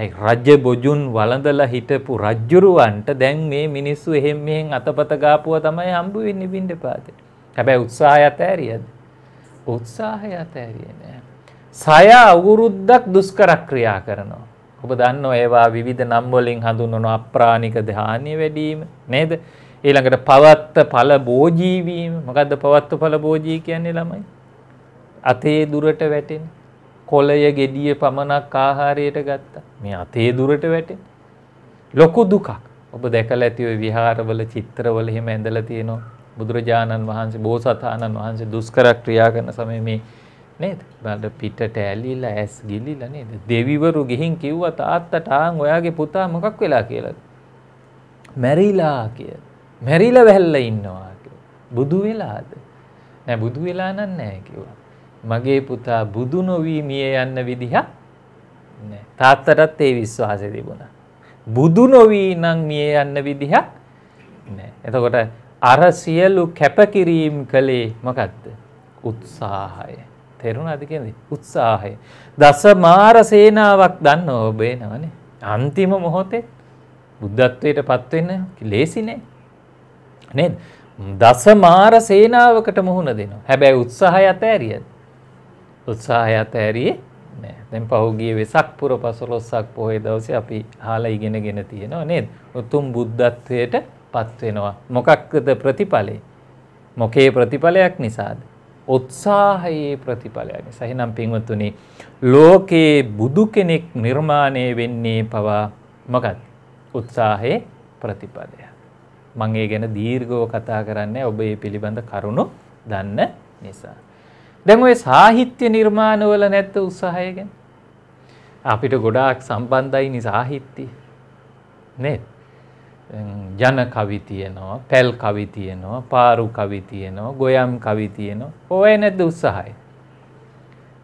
ඇයි රජ්‍ය බොජුන් වළඳලා හිටපු රජ්ජුරුවන්ට දැන් මේ මිනිස්සු එහෙම මෙහෙන් අතපත ගාපුව තමයි හම්බ වෙන්නේ බින්දපාතේට. හැබැයි උත්සාහය ඇතෑරියද? උත්සාහය ඇතෑරියේ නෑ. සය අවුරුද්දක් දුෂ්කර ක්‍රියා කරනවා. ඔබ දන්න ඒවා විවිධ නම්වලින් හඳුන්වන අප්‍රාණික ධානය වැඩීම නේද ඊළඟට පවත්ත පල බෝජීවීම මොකක්ද පවත්ත පල බෝජී කියන්නේ ළමයි අතේ දුරට වැටෙන කොලය ගෙඩිය පමණක් ආහාරයට ගත්තා මේ අතේ දුරට වැටෙන ලොකු දුකක් ඔබ දැකලා ඇති ඔය විහාරවල චිත්‍රවල එහෙම ඇඳලා තියෙනවා බුදුරජාණන් වහන්සේ බෝසතාණන් වහන්සේ දුෂ්කර ක්‍රියා කරන සමයේ මේ නේද? බල පිටට ඇලිලා ඇස් ගිලිලා නේද? දෙවිවරු ගිහින් කිව්වා තාත්තට ආන් ඔයාගේ පුතා මොකක් වෙලා කියලාද? මැරිලා කිය. මැරිලා වැහැල්ලා ඉන්නවා කිව්වා. බුදු වෙලාද? නෑ බුදු වෙලා නම් නෑ කිව්වා. මගේ පුතා බුදු නොවී මිය යන්න විදිහක් නෑ. තාත්තටත් ඒ විශ්වාසය තිබුණා. බුදු නොවී නම් මිය යන්න විදිහක් නෑ. එතකොට අර සියලු කැපකිරීම් කළේ මොකක්ද? උත්සාහය. තේරුණාද කියන්නේ උත්සාහය. දසමාර සේනාවක් දන්න ඔබ එනවනේ. අන්තිම මොහොතේ බුද්ධත්වයට පත් වෙන්න ලේසි නෑ. නේද? දසමාර සේනාවකට මුහුණ දෙනවා. හැබැයි උත්සාහය අතෑරියද? උත්සාහය අතෑරියේ නෑ. දැන් පහුගිය වෙසක් පුර පසළොස්වක පොහොය දවසේ අපි අහලා ඉගෙනගෙන තියෙනවා නේද? උතුම් බුද්ධත්වයට පත් වෙනවා. මොකක්ද ප්‍රතිඵලය? මොකේ ප්‍රතිඵලයක් නිසාද? උත්සාහයේ ප්‍රතිඵලය නිසා. එහෙනම් පින්වත්තුනි ලෝකේ බුදු කෙනෙක් නිර්මාණය වෙන්නේ පවා මොකක්ද? උත්සාහයේ ප්‍රතිඵලය. මම ඒ ගැන දීර්ඝව කතා කරන්නේ ඔබ මේ පිළිබඳ කරුණු දන්න නිසා. දැන් ওই සාහිත්‍ය නිර්මාණවල නැත්ත උත්සාහය ගැන අපිට ගොඩාක් සම්බන්ධයි නේ සාහිත්‍ය. නේද? ජන කවි තියෙනවා පැල් කවි තියෙනවා පාරු කවි තියෙනවා ගොයම් කවි තියෙනවා ඔය නැද්ද උත්සාහය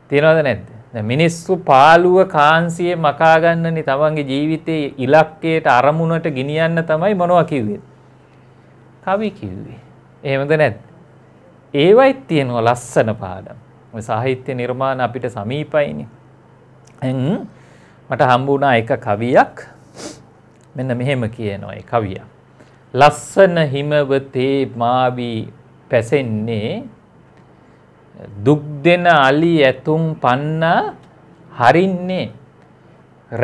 තියෙනවද නැද්ද මිනිස්සු පාලුව කාන්සිය මකාගන්නනි තමන්ගේ ජීවිතයේ ඉලක්කයට අරමුණට ගෙනියන්න තමයි මොනවා කිව්වේ කවි කිව්වේ එහෙමද නැද්ද ඒවයිත් තියෙනවා ලස්සන පාඩම් සාහිත්‍ය නිර්මාණ අපිට සමීපයිනි මට හම්බුණා එක කවියක් මෙන්න මෙහෙම කියනොයි කවිය. ලස්සන හිමවතේ මාවී පැසෙන්නේ දුක් දෙන අලි ඇතුම් පන්න හරින්නේ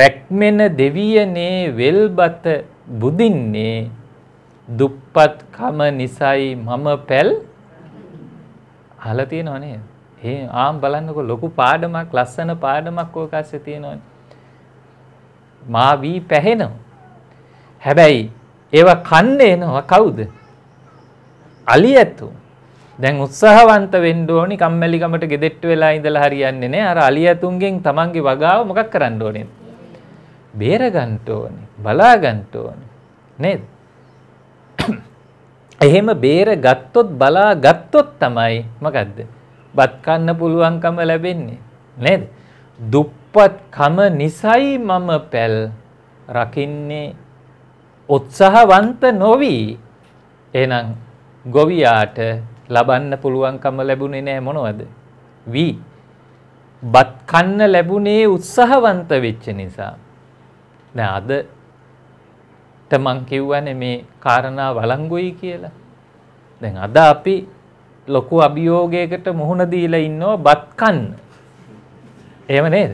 රැක්මෙන දෙවියනේ වෙල්බත බුදින්නේ දුප්පත්කම නිසයි මම පැල් අහලා තියෙනව නේද? ඒ ආම් බලන්නකෝ ලොකු පාඩමක් ලස්සන පාඩමක් ඕක ඇස්සේ තියෙනවනේ. මා වී පැහැෙනවා. හැබැයි ඒවා කන්න එනවා කවුද? අලි ඇතු. දැන් උත්සාහවන්ත වෙන්න ඕනි කම්මැලිකමට gedeට්ට වෙලා ඉඳලා හරියන්නේ නැහැ. අර අලි ඇතුන්ගෙන් Tamange වගාව මොකක් කරන්න ඕනේ? බේර ගන්න ඕනේ. බලා ගන්න ඕනේ. නේද? එහෙම බේර ගත්තොත් බලා ගත්තොත් තමයි මොකද්ද? බත් කන්න පුළුවන්කම ලැබෙන්නේ. නේද? දුප්පත්කම නිසයි මම පැල් රකින්නේ උත්සාහවන්ත නොවි එහෙනම් ගොවියාට ලබන්න පුළුවන්කම ලැබුණේ නැහැ මොනවද? වී බත් කන්න ලැබුණේ උත්සාහවන්ත වෙච්ච නිසා. දැන් අද තමන් කිව්වනේ මේ කාරණා වළංගුයි කියලා. දැන් අද අපි ලොකු අභියෝගයකට මුහුණ දීලා ඉන්නවා බත් කන්න. එහෙම නේද?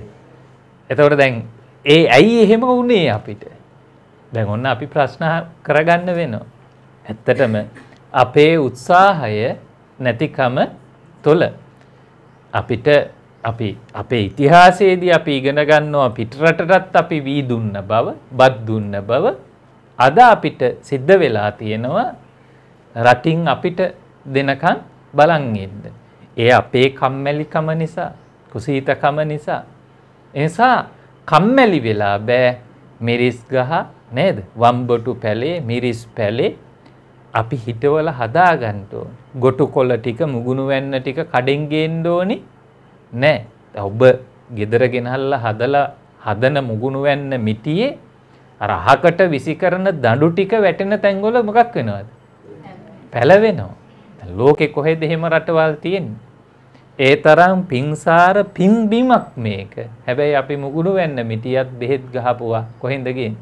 එතකොට දැන් ඒ ඇයි එහෙම වුනේ අපිට? දැන් ඔන්න අපි ප්‍රශ්න කරගන්න වෙනවා. ඇත්තටම අපේ උත්සාහය නැතිකම තුළ අපිට අපි අපේ ඉතිහාසයේදී අපි ඉගෙන ගන්නවා පිටරටටත් අපි වී දුන්න බව, බත් දුන්න බව අද අපිට සිද්ධ වෙලා තියෙනවා රටින් අපිට දෙනකන් බලන් ඉන්න. ඒ අපේ කම්මැලිකම නිසා, කුසීතකම නිසා. එනිසා කම්මැලි වෙලා බෑ මිරිස් ගහ නේද? වම්බටු පැලේ මිරිස් පැලේ අපි හිතවල හදාගන්න ඕන. ගොටු කොළ ටික මුගුණු වෙන්න ටික කඩෙන් ගේන්න ඕනි නෑ. ඔබ ගෙදර ගෙනහල්ලා හදලා හදන මුගුණු වෙන්න මිටියේ අර අහකට විසිකරන දඬු ටික වැටෙන තැන්වල මොකක් වෙනවද? පැලවෙනවා. ලෝකේ කොහෙද එහෙම රටවල් තියෙන්නේ? ඒ තරම් පිංසාර පිම්බිමක් මේක. හැබැයි අපි මුගුණු වෙන්න මිටියත් බෙහෙත් ගහපුවා කොහෙන්දගෙන්.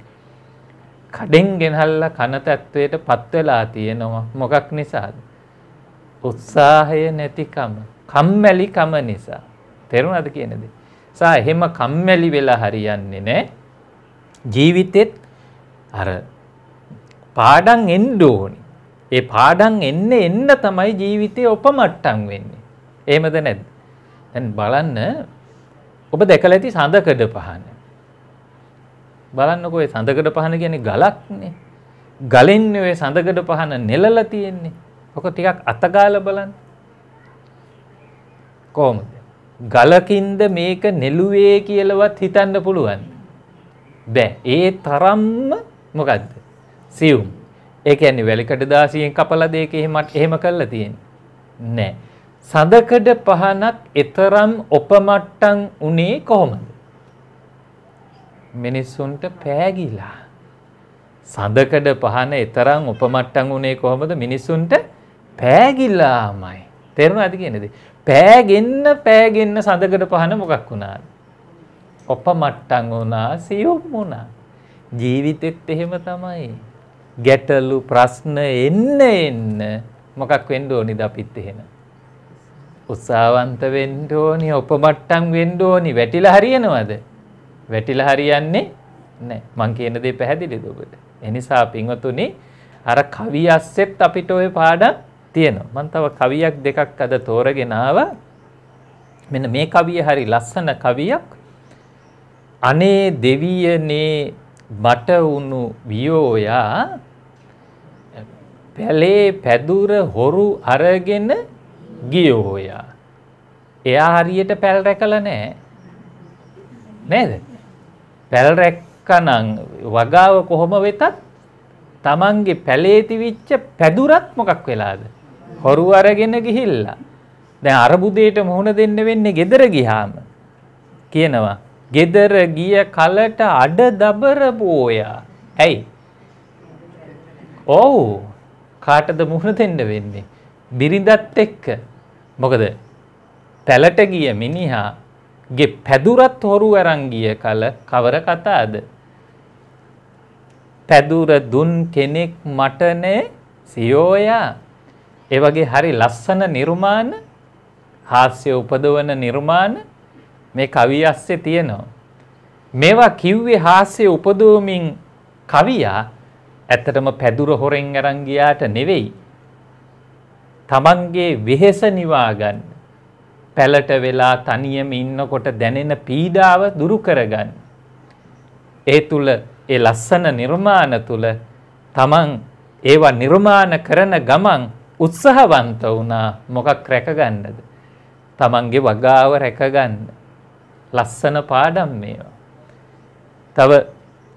කඩෙන් ගෙනහල්ලා කන තත්වයට පත් වෙලා තියෙනවා. මොකක් නිසාද? උත්සාහය නැතිකම, කම්මැලිකම නිසා. තේරුණාද කියන දේ? සා එහෙම කම්මැලි වෙලා හරියන්නේ නැහැ. ජීවිතෙත් අර පාඩම් එන්න ඕනි. ඒ පාඩම් එන්න එන්න තමයි ජීවිතේ උපමට්ටම් වෙන්නේ. ඒමද නැද්ද. ඇන් බලන්න ඔබ දැකල ඇති සඳකඩ පහන. බලන්නකො සඳකඩ පහන ගැන ගලක්නේ ගලෙන්න ඔය සඳකඩ පහන නෙලල තියෙන්නේ ඔක ටිකක් අතගාල බලන්න කෝමද. ගලකින්ද මේක නෙලුවේ කියලවත් හිතන්න පුළුවන්. බෑ ඒ තරම්ම මොකක්ද සියුම් ඒක ඇන්නේ වැලිකට දාසියෙන් කපල දෙක එහෙමට එහෙම කල්ලා තියෙන් නෑ සඳකඩ පහනක් එතරම් ඔපමට්ටම් උනේ කොහොමද? මිනිස්සුන්ට පෑගිලා. සඳකඩ පහන එතරම් උපමට්ටම් උනේ කොහොමද මිනිස්සුන්ට පෑගිලාමයි. තේරුණාද කියන්නේ? පෑගෙන්න පෑගෙන්න සඳකඩ පහන මොකක් වුණාද? ඔපමට්ටම් වුණා, සියුම් වුණා. ජීවිතෙත් එහෙම තමයි. ගැටලු ප්‍රශ්න එන්න එන්න මොකක් වෙන්න ඕනිද අපිත් එහෙනම්? උත්සාවන්ත වෙන්න ඕනි උපමට්ටම් වෙන්න ඕනි වැටිලා හරියනවද වැටිලා හරියන්නේ නැහැ මං කියන දේ පැහැදිලිද ඔබට එනිසා පින්වතුනි අර කවි අස්සෙත් අපිට ওই පාඩම් තියෙනවා මං තව කවියක් දෙකක් අද තෝරගෙන ආවා මෙන්න මේ කවිය හරි ලස්සන කවියක් අනේ දෙවියනේ මට වුණු වියෝයා පැලේ පැදුර හොරු අරගෙන ගියෝයා. එයා හරියට පැල් රැකල නෑ නේද. පැල් රැක්කනං වගාව කොහොම වෙතත් තමන්ගේ පැලේතිවිච්ච පැදුරත් මොකක් වෙලාද. හොරු අරගෙන ගිහිල්ලා. දැ අරබුදයට මුහුණ දෙන්න වෙන්නේ ගෙදර ගිහාම කියනවා. ගෙදර ගිය කලට අඩ දබර බෝයා. ඇයි. ඔවු කාටද මුහුණ දෙන්න වෙන්නේ. බිරිඳත් එක්ක මොකද පැලට ගිය මිනිහා ගේ පැදුරත් හොරු අරන් ගිය කල කවර කතාද පැදුර දුන් කෙනෙක් මටනේ සියෝයා ඒ වගේ හරි ලස්සන නිර්මාණ හාස්‍ය උපදවන නිර්මාණ මේ කවි අස්සේ තියෙනවා මේවා කිව්වේ හාස්‍ය උපදවමින් කවියා ඇත්තටම පැදුර හොරෙන් අරන් ගියාට නෙවෙයි තමන්ගේ වෙහෙස නිවාගන්න. පැලට වෙලා තනියම ඉන්නකොට දැනෙන පීඩාව දුරු කරගන්න. ඒ තුළ ඒ ලස්සන නිර්මාණ තුළ තමන් ඒවා නිර්මාණ කරන ගමන් උත්සාහවන්ත වුණා මොකක් රැකගන්නද. තමන්ගේ වගාව රැකගන්න. ලස්සන පාඩම් මේවා. තව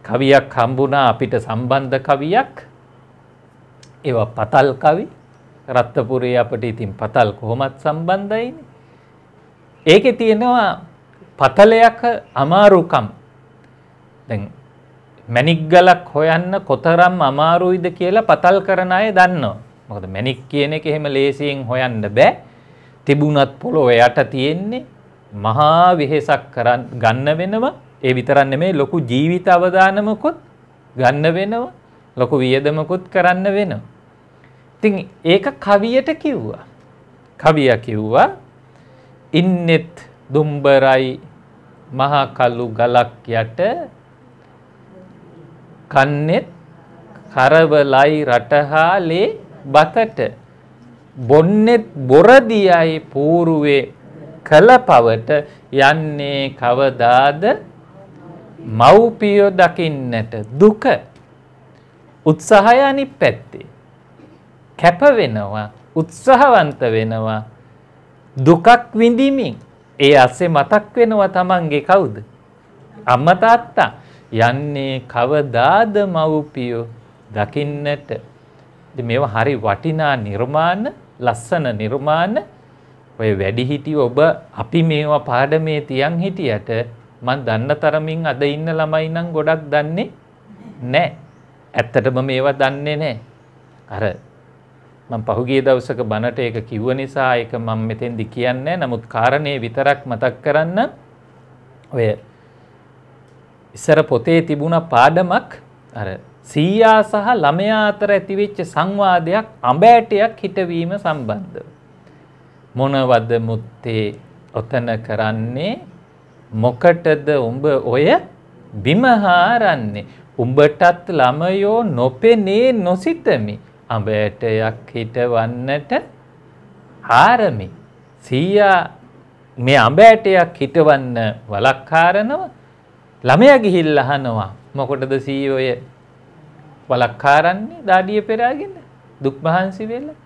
කවියක් හම්බුණා අපිට සම්බන්ධ කවියක් ඒවා පතල් කවි රත්තපුරේ අපට ඉතින් පතල් කොහොමත් සම්බන්ධයින. ඒක තියෙනවා පතලයක් අමාරුකම් මැනික්ගලක් හොයන්න කොතරම් අමාරුයිද කියලා පතල් කරන අය දන්නවා. මොකද මැනික් කියන එක එහෙම ලේසියෙන් හොයන්න බෑ. තිබුණත් පොළොව යට තියෙන්නේ මහා වෙහෙසක් කරන් ගන්න වෙනවා. ඒ විතරක් නෙමෙයි ලොකු ජීවිත අවදානමකුත් ගන්න වෙනවා. ලොකු වියදමකුත් කරන්න වෙනවා. ඉතින් ඒක කවියට කිව්වා. කවිය කිව්වා ඉන්නෙත් දුම්බරයි මහකලු ගලක් යට කන්නෙත් කරවලයි රටහාලේ බතට බොන්නෙත් බොරදියයි පූරුවේ කළ පවට යන්නේ කවදාද මව්පියෝ දකින්නට දුක උත්සාහය අනිත් පැත්තේ කැප වෙනවා උත්සාහවන්ත වෙනවා දුකක් විඳිමින් ඒ අස්සේ මතක් වෙනවා තමන්ගේ කවුද අම්මා තාත්තා යන්නේ කවදාද මව්පියෝ දකින්නට මේවා හරි වටිනා නිර්මාණ ලස්සන නිර්මාණ ඔය වැඩිහිටිය ඔබ අපි මේවා පාඩමේ තියන් හිටියට මන් දන්න තරමින් අද ඉන්න ළමයි නම් ගොඩක් දන්නේ නැහැ. ඇත්තටම මේවා දන්නේ නැහැ. අර මම පහුගිය දවසක බණට ඒක කිව්ව නිසා ඒක මම මෙතෙන්දි කියන්නේ නමුත් කාරණේ විතරක් මතක් කරන්න ඔය ඉස්සර පොතේ තිබුණ පාඩමක් අර සීයා සහ ළමයා අතර ඇතිවෙච්ච සංවාදයක් අඹෑටයක් හිටවීම සම්බන්ධ මොනවද මුත්තේ ඔතන කරන්නේ මොකටද උඹ ඔය බිමහාරන්නේ උඹටත් ළමයෝ නොපෙනේ නොසිතමි අඹයටයක් හිටවන්නට හාරමි. සීයා මේ අඹෑටයක් හිටවන්න වලක්කාරනව ළමය ගිහිල් අහනවා මොකොටද සීෝය වලක්කාරන්නේ දාඩිය පෙරාගෙන දුක්මහන්සි වෙලා.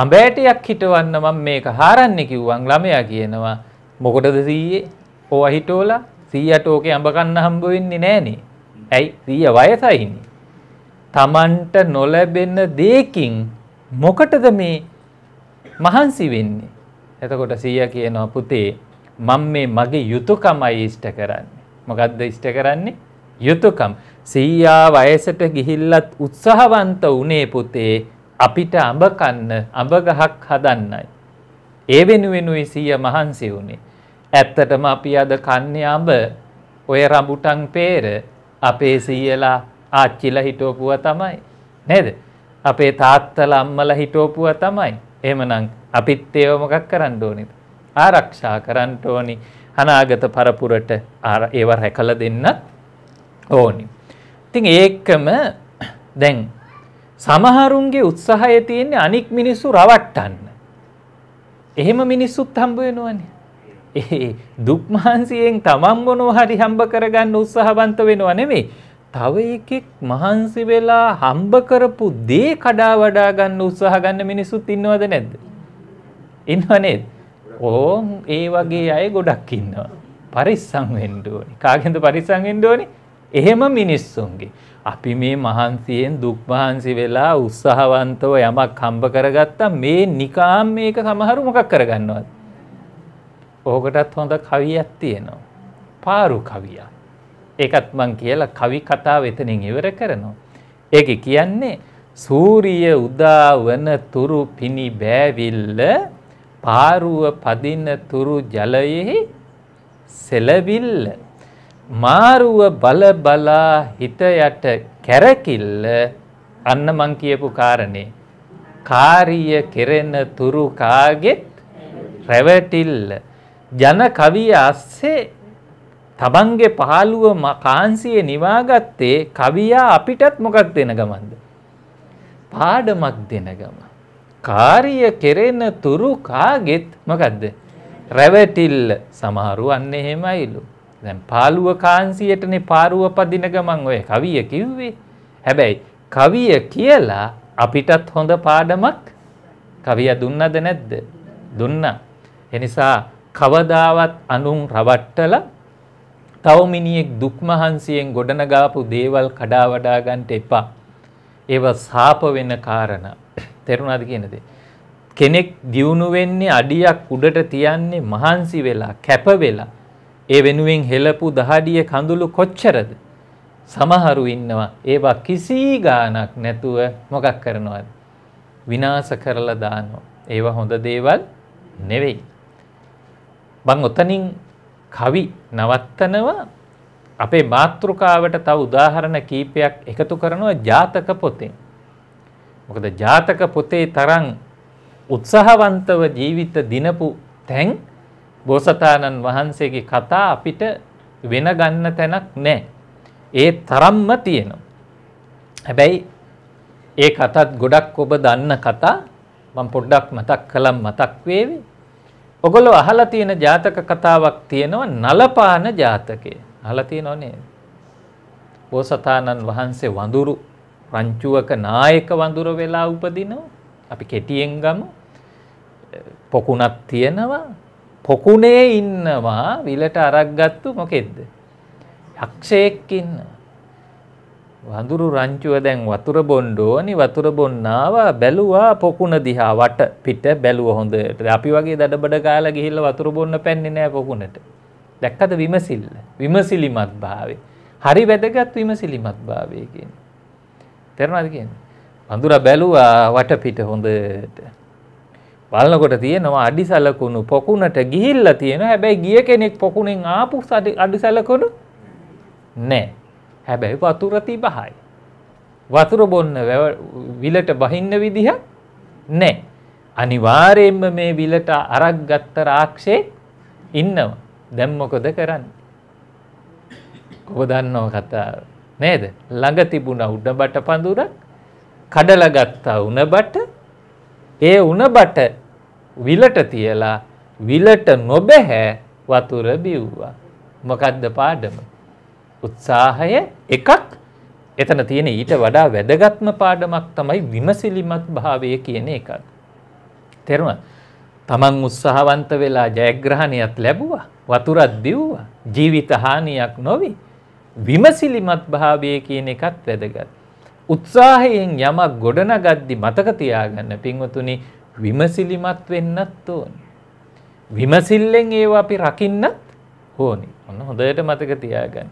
අඹෑටයක් හිටවන්න මම මේක හාරන්න කිව්වන් ළමයා කියනවා මොකොටද සීයේ ඕ අහිටෝලා සීයට ඕකේ අඹකන්න හම්බ වෙන්නේ නෑනේ. ඇයි සීය වයසයිනේ. තමන්ට නොලැබෙන දේකින් මොකටද මේ මහන්සි වෙන්නේ. එතකොට සීය කියනවා පුතේ මං මේ මගේ යුතුකමයි ඉෂ්ට කරන්නේ. මොකක්ද ඉෂ්ට කරන්නේ යුතුකම්. සීයා වයසට ගිහිල්ලත් උත්සාහවන්ත වනේ පුතේ අපිට අඹකන්න අඹගහක් හදන්නයි. ඒ වෙනුවෙනුයි සීය මහන්සි වුණේ. ඇත්තටම අපි අද කන්නේ අඹ ඔය රඹුටන් පේර අපේ සීයලා ආච්චිල හිටෝපුුව තමයි නේද අපේ තාත්තල අම්මල හිටෝපුුව තමයි එමනං අපිත් ඒවමකක් කරන්න ඕනිද ආරක්ෂා කරන්නට ඕනි හනාගත පරපුරට ඒව රැකල දෙන්නත් ඕනි ඉතිං ඒකම දැන් සමහරුන්ගේ උත්සාහය තියෙන්නේ අනික් මිනිස්සු රවට්ටන්න එහෙම මිනිස්සුත් හම්බුවෙනුවන ඒ දුක්මහන්සියෙන් තමන් මොනෝ හරි හම්බ කරගන්න උත්සාහබන්ත වෙනවා නෙමේ තව එකෙක් මහන්සි වෙලා හම්බ කරපු දේ කඩා වඩා ගන්න උත්සාහ ගන්න මිනිස්සුත් ඉන්නවද නැද්ද? ඉන්නව නේද? ඕම් ඒ වගේ අය ගොඩක් ඉන්නවා. පරිස්සම් වෙන්න ඕනි. කාගෙන්ද පරිස්සම් වෙන්න ඕනි? එහෙම මිනිස්සුන්ගේ. අපි මේ මහන්සියෙන් දුක් මහන්සි වෙලා උත්සාහවන්තව යමක් හම්බ කරගත්තා මේ නිකාම් මේක සමහරු මොකක් කරගන්නවද? ඕකටත් හොඳ කවියක් තියෙනවා. පාරු කවියක්. ඒකත් මං කියලා කවි කතාව එතනින් ඉවර කරනවා. ඒක කියන්නේ සූරිය උදා වන තුරු පිණි බෑවිල්ල පාරුව පදින තුරු ජලයෙහි සෙලවිල්ල මාරුව බල බලා හිත යට කැරකිල්ල අන්න මං කියපු කාරණේ කාරිය කෙරෙන තුරු කාගෙත් රැවටිල්ල ජන කවිය අස්සේ තමන්ගේ පහළුව කාන්සිය නිවාගත්තේ කවියා අපිටත් මොකක් දෙන ගමන්ද. පාඩමක් දෙන ගම. කාරිය කෙරෙන තුරු කාගෙත් මොකක්ද. රැවටිල්ල සමහරුවන්න එහෙමයිලු. දැන් පාලුව කාන්සියටනේ පාරුව පදින ගමන් ඔය කවිය කිව්වේ. හැබැයි කවිය කියලා අපිටත් හොඳ පාඩමක් කවිය දුන්නද නැද්ද දුන්න. එනිසා කවදාවත් අනුන් රවට්ටලා තව මිනිහෙක් දුක්මහන්සියෙන් ගොඩනගාපු දේවල් කඩා වඩා ගන්නට එපා. ඒව සාප වෙන කාරණා. තේරුණාද කියන දේ? කෙනෙක් දියුණු වෙන්නේ අඩියක් උඩට තියන්නේ මහන්සි වෙලා, කැප වෙලා. ඒ වෙනුවෙන් හෙලපු දහඩිය කඳුළු කොච්චරද? සමහරු ඉන්නවා ඒවා කිසි ගාණක් නැතුව මොකක් කරනවද විනාශ කරලා දානවා ඒවා හොඳ දේවල් නෙවෙයි බං ඔතනින් කවි නවත්තනවා අපේ මාතෘකාවට තව උදාහරණ කීපයක් එකතු කරනවා ජාතක පොතෙන්. මොකද ජාතක පොතේ තරම් උත්සාහවන්තව ජීවිත දිනපු තැන් බෝසතාණන් වහන්සේගේ කතා අපිට වෙන ගන්න තැනක් නැහැ. ඒ තරම්ම තියෙනවා. හැබැයි ඒ කතත් ගොඩක් ඔබ දන්න කතා මම පොඩ්ඩක් මතක් කළම් මතක් වේවි. ඔගොල්ලෝ අහලා තියෙන ජාතක කතාවක් තියෙනවා නලපාන ජාතකය. අහලා තියෙනව නේද? බෝසතාණන් වහන්සේ වඳුරු රංචුවක නායක වඳුර වෙලා උපදිනවා. අපි කෙටියෙන් ගමු. පොකුණක් තියෙනවා. පොකුණේ ඉන්නවා විලට අරක්ගත්තු මොකෙද්ද? යක්ෂයෙක් ඉන්නවා. වඳුරු රංචුව දැන් වතුර බොන්්ඩෝනි වතුර බොන්නාව බැලුවා පොකුණ දිහා වට පිට බැලුව හොඳට අපි වගේ දඩබඩ කාලා ගිහිල්ල වතුර බොන්න පැන්නේ නෑ පොකුණට දැක්කද විමසිල්ල විමසිලිමත් භාවේ හරි වැදගත් විමසිලිමත් භාවය කියන තෙරනද කිය වඳුර බැලුවා වට පිට හොඳට බලනකොට තියෙනවා අඩිසලකුණු පොකුණට ගිහිල්ල තියෙන හැබැයි ගිය කෙනෙක් පොකුණෙන් ආපු අඩිසලකුණු නෑ හැබැයි වතුර තිබහයි. වතුර බොන්න විලට බහින්න විදිහ නෑ. අනිවාරයෙන්ම මේ විලට අරක් ගත්ත රාක්ෂේ ඉන්නව දැම්මොකොද කරන්න. ඔබ දන්නව කතාව නේද ළඟ තිබුණ උඩ බට පඳුරක් කඩලගත්තා උනබට ඒ උනබට විලට තියලා විලට නොබැහැ වතුර බිව්වා. මොකද්ද පාඩම උත්සාහය එකක් එතන තියෙන ඊට වඩා වැදගත්ම පාඩමක් තමයි විමසිලිමත් භාවය කියන එකක්. තේරුණා? තමන් උත්සාහවන්ත වෙලා ජයග්‍රහණයක් ලැබුවා. වතුරක් දිව්වා. ජීවිත හානියක් නොවේ. විමසිලිමත් භාවය කියන එකත් වැදගත්. උත්සාහයෙන් යමක් ගොඩනගද්දි මතක තියාගන්න පින්වතුනි විමසිලිමත් වෙන්නත් ඕන. විමසිල්ලෙන් ඒවා අපි රකින්නත් ඕනි. ඔන්න හොඳට මතක තියාගන්න.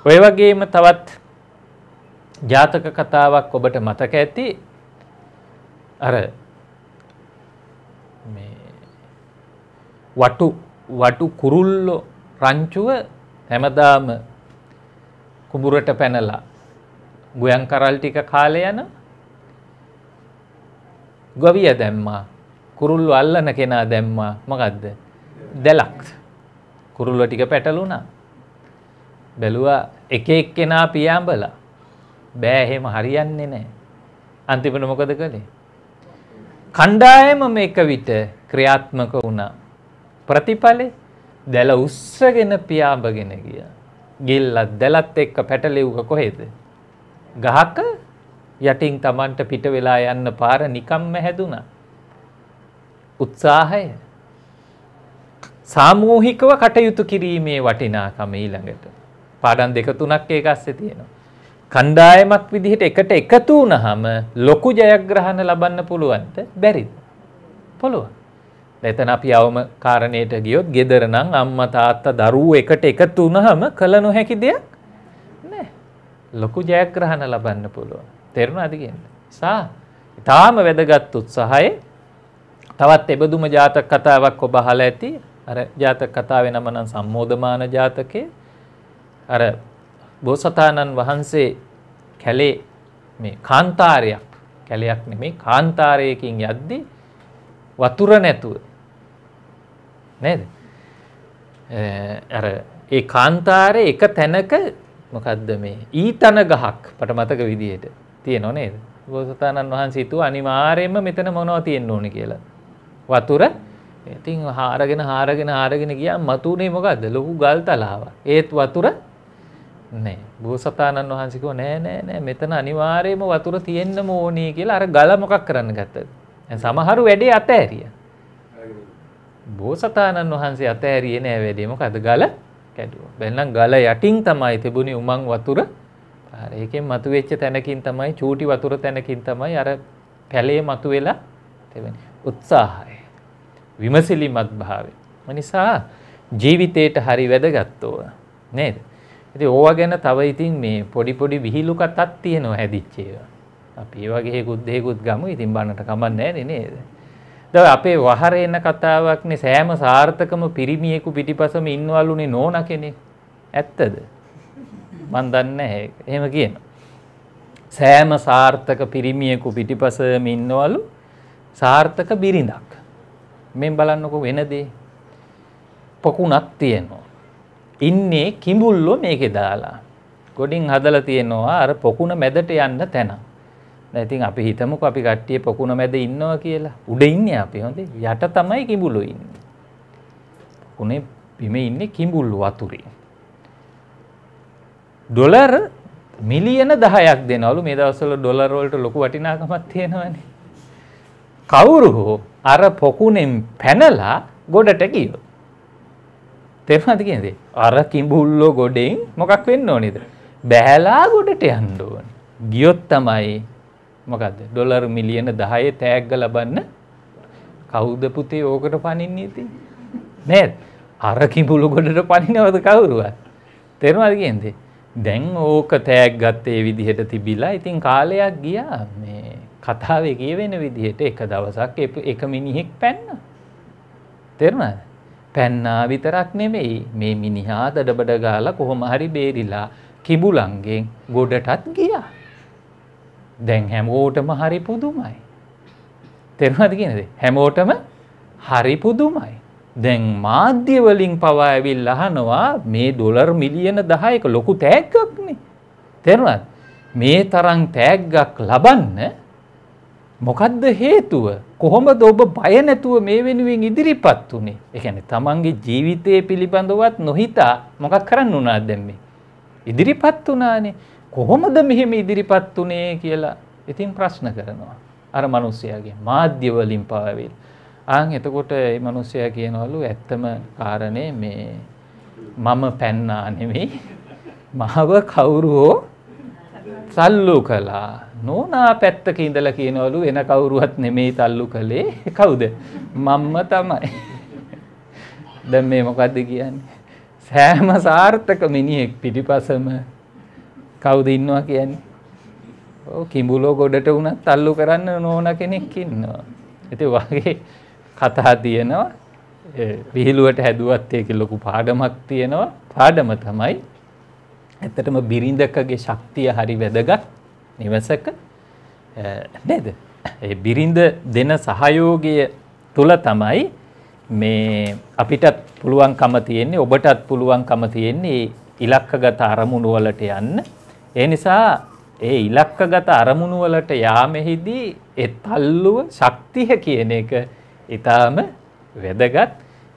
ඔය වගේම තවත් ජාතක කතාවක් ඔබට මතක ඇති අර වටු වටු කුරුල්ලො රංචුව හැමදාම කුඹුරට පැනලා ගොයන් කරල් ටික කාලය යන ගොවිය දැම්මා කුරුල්ලු අල්ලන කෙනා දැම්මා මොකද්ද දැලක් කුරුල්ලො ටික පැටලුණා බැලුවා එක එක් කෙනා පියාඹලා බෑ එහෙම හරියන්නේ නෑ අන්තිමට මොකද කළේ කණ්ඩායම මේක විට ක්‍රියාත්මක වුණා ප්‍රතිඵලේ දැල උස්සගෙන පියාඹගෙන ගියා ගිල්ලත් දැලත් එක්ක පැටලෙව්ක කොහෙද ගහක යටින් Tamanට පිට වෙලා යන්න පාර නිකම්ම හැදුනා උත්සාහය සාමූහිකව කටයුතු කිරීමේ වටිනාකම ඊළඟට පාඩම් දෙක තුනක් ඒක අස්සේ තියෙනවා. කණ්ඩායමක් විදිහට එකට එකතු වුණාම ලොකු ජයග්‍රහණ ලබන්න පුළුවන්ද බැරිද? පුළුවන්. එතන අපි අවම කාරණයට ගියොත් ගෙදර නම් අම්මා තාත්තා දරුවෝ එකට එකතු වුණාම කළ නොහැකි දෙයක් නෑ. ලොකු ජයග්‍රහණ ලබන්න පුළුවන්. තේරුණාද කියන්නේ? සා ඊටාම වැදගත් උත්සාහයේ තවත් එබඳුම ජාතක කතාවක් ඔබ අහලා ඇති. අර ජාතක කතාවේ නම නම් සම්මෝධමාන ජාතකයේ අර බෝසතාණන් වහන්සේ කැලේ මේ කාන්තාරයක් කැලයක් නෙමේ කාන්තාරයකින් යද්දී වතුර නැතුව නේද අර ඒ කාන්තාරේ එක තැනක මොකද්ද මේ ඊතන ගහක් මට මතක විදියට තියෙනව නේද බෝසතාණන් වහන්සේ හිතුවා අනිවාර්යයෙන්ම මෙතන මොනවද තියෙන්න ඕනේ කියලා වතුර ඉතින් හාරගෙන හාරගෙන හාරගෙන ගියා මතුනේ මොකද්ද ලොකු ගල් තලාවක් ඒත් වතුර නෑ බෝසතාණන් වහන්සේ කිව්වා නෑ නෑ නෑ මෙතන අනිවාර්යයෙන්ම වතුර තියෙන්නම ඕනේ කියලා අර ගල මොකක් කරන්න ගත්තද සමහරු වැඩේ අතෑරියා බෝසතාණන් වහන්සේ අතෑරියේ නෑ වැඩේ මොකද ගල කැඩුවා බැලනම් ගල යටින් තමයි තිබුණේ උමං වතුර අර ඒකෙන් මතුවෙච්ච තැනකින් තමයි චූටි වතුර තැනකින් තමයි අර පැලේ මතුවෙලා තිබෙන්නේ උත්සාහය විමසිලිමත් භාවය නිසා ජීවිතේට හරි වැදගත් ඕන නේද ඉති ඕවා ගැන තව ඉතින් මේ පොඩි පොඩි විහිලු කතත් තියෙනවා හැදිච්චේව අපි ඒ වගේ කුද්දෙකුත් ගම ඉතින් බන්නට කමක් නැහැ නේද ද අපේ වහර එන කතාවක්නේ සෑම සාර්ථකම පිරිමියෙකු පිටිපසම ඉන්නවලුනේ නෝන කෙනෙක් ඇත්තද මන් දන්නේ එහෙම කියන සෑම සාර්ථක පිරිමියෙකු පිටිපසම ඉන්නවලු සාර්ථක බිරිඳක් මෙන් බලන්නකො වෙන දේ පොකුණක් තියෙනවා ඉන්නේ කිඹුල්ලෝ මේකෙ දාලා. ගොඩින් හදලා තියෙනවා අර පොකුණ මැදට යන්න තැන. දැන් ඉතින් අපි හිතමුකෝ අපි කට්ටිය පොකුණ මැද ඉන්නවා කියලා. උඩ ඉන්නේ අපි හොඳේ. යට තමයි කිඹුලෝ ඉන්නේ. පොකුණේ බිමේ ඉන්නේ කිඹුල්ලෝ වතුරේ. ඩොලර් මිලියන 10ක් දෙනවලු මේ දවස්වල ඩොලර් වලට ලොකු වටිනාකමක් තියෙනවනේ. කවුරු හෝ අර පොකුණෙන් පැනලා ගොඩට ගියොත් තෙමති කියදේ අර කිඹුල්ලෝ ගොඩෙන් මොකක් වෙන්න ඕනෙද බැහැලා ගොඩට යන්ඩුවන් ගියොත් තමයි මොකද ඩොලර් මිලියන දහය තෑග්ග ලබන්න කවුද පුතේ ඕකට පනින්නේ ති නැත් අර කිඹුලු ගොඩට පනිනවද කවුරුවත් තෙරවාද කියදේ දැන් ඕක තෑග් ගත්තේ විදිහට තිබිලා ඉතින් කාලයක් ගියා මේ කතාවේ කියවෙන විදිහට එක දවසක් එක මිනිහෙක් පැන්න තෙරවාද පැන්නා විතරක් නෙමෙයි මේ මිනිහා දඩබඩ ගාලා කොහොම හරි බේරිලා කිඹුලන්ගෙන් ගොඩටත් ගියා. දැන් හැමෝටම හරි පුදුමයි. තේරුණාද කියනද? හැමෝටම හරි පුදුමයි. දැන් මාධ්‍යවලින් පවා ඇවිල්ලා අහනවා මේ ඩොලර් මිලියන 10ක ලොකු තෑග්ගක්නේ. තේරුණාද? මේ තරම් තෑග්ගක් ලබන්න මොකද්ද හේතුව කොහොමද ඔබ බය නැතුව මේ වෙනුවෙන් ඉදිරිපත් උනේ? ඒ කියන්නේ තමන්ගේ ජීවිතයේ පිළිබඳවත් නොහිතා මොකක් කරන්න උනාද දැන් මේ? ඉදිරිපත් උනානේ. කොහොමද මෙහෙම ඉදිරිපත් උනේ කියලා ඉතින් ප්‍රශ්න කරනවා. අර මිනිස්සයාගේ මාධ්‍ය වලින් පාවෙල. ආන් එතකොට මේ මිනිස්සයා කියනවලු ඇත්තම කාරණේ මේ මම පැන්නා නෙමෙයි. මහව කවුරු හෝ තල්ලු කළා නෝනා පැත්තක ඉඳලා කියනවලු එන කවුරුවත් නෙමෙයි තල්ලු කළේ කවුද මම්ම තමයි දැන් මේ මොකද්ද කියන්නේ සෑම සාර්ථක මිනිහෙක් පිටිපසම කවුද ඉන්නවා කියන්නේ ඔව් කිඹුලෝ ගොඩට වුණත් තල්ලු කරන්න නෝන කෙනෙක් ඉන්නවා ඉතින් වගේ කතා තියෙනවා විහිළුවට හැදුවත් ඒක ලොකු පාඩමක් තියෙනවා පාඩම තමයි ඇත්තටම බිරිඳකගේ ශක්තිය හරි වැදගත් නිවසක නේද ඒ බිරිඳ දෙන සහයෝගය තුල තමයි මේ අපිටත් පුළුවන්කම තියෙන්නේ ඔබටත් පුළුවන්කම තියෙන්නේ ඉලක්කගත අරමුණු වලට යන්න ඒ නිසා ඒ ඉලක්කගත අරමුණු වලට යාමෙහිදී ඒ තල්ලුව ශක්තිය කියන එක ඊටාම වැදගත්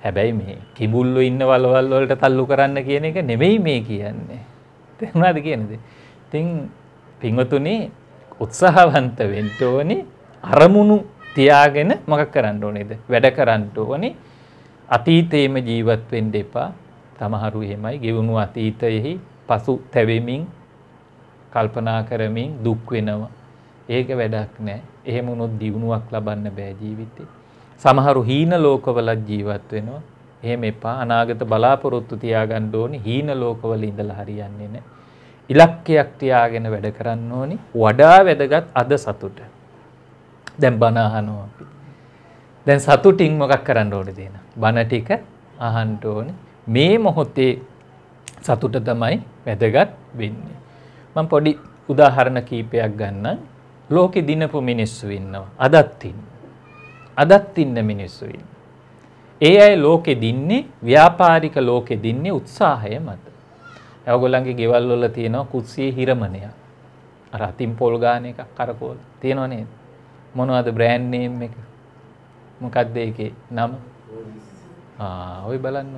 හැබැයි මේ කිඹුල්ලෝ ඉන්න වලවල් වලට තල්ලු කරන්න කියන එක නෙමෙයි මේ කියන්නේ තේරුණාද කියන දේ. ඉතින් පින්වතුනි උත්සාහවන්ත වෙන්න ඕනි අරමුණු තියාගෙන මොකක් කරන්න ඕනේද? වැඩ කරන්න ඕනි. අතීතයේම ජීවත් වෙන්න එපා. තමහරු එහෙමයි ගෙවුණු අතීතයෙහි පසු තැවෙමින් කල්පනා කරමින් දුක් වෙනවා. ඒක වැඩක් නෑ. එහෙම වුණොත් දියුණුවක් ලබන්න බෑ ජීවිතේ. සමහරු හීන ලෝකවලත් ජීවත් වෙනවා. එහෙම එපා. අනාගත බලාපොරොත්තු තියාගන්න ඕනි. හීන ලෝකවල ඉඳලා හරියන්නේ නෑ. ඉලක්කයක් තියාගෙන වැඩ කරන්න ඕනි වඩා වැදගත් අද සතුට. දැන් බනාහනෝ අපි. දැන් සතුටින් මොකක් කරන්න ඕනි දෙන. බන ටික අහන්න ඕනි. මේ මොහොතේ සතුට තමයි වැදගත් වෙන්නේ. මම පොඩි උදාහරණ කීපයක් ගන්න. ලෝකෙ දිනපු මිනිස්සු ඉන්නවා. අදත් ඉන්න. අදත් ඉන්න මිනිස්සු ඉන්න. ඒ අය ලෝකෙ දින්නේ ව්‍යාපාරික ලෝකෙ දින්නේ උත්සාහය මත. ඇවගොල්ලන්ගේ ගෙවල් වල තියෙනවා කුස්සියේ හිරමණය. අර අතින් පොල් ගාන එකක් කරකෝල තියෙනව නේද? මොනවද බ්‍රෑන්ඩ් නේම් එක? මොකක්ද ඒකේ නම? ආ ඔය බලන්න.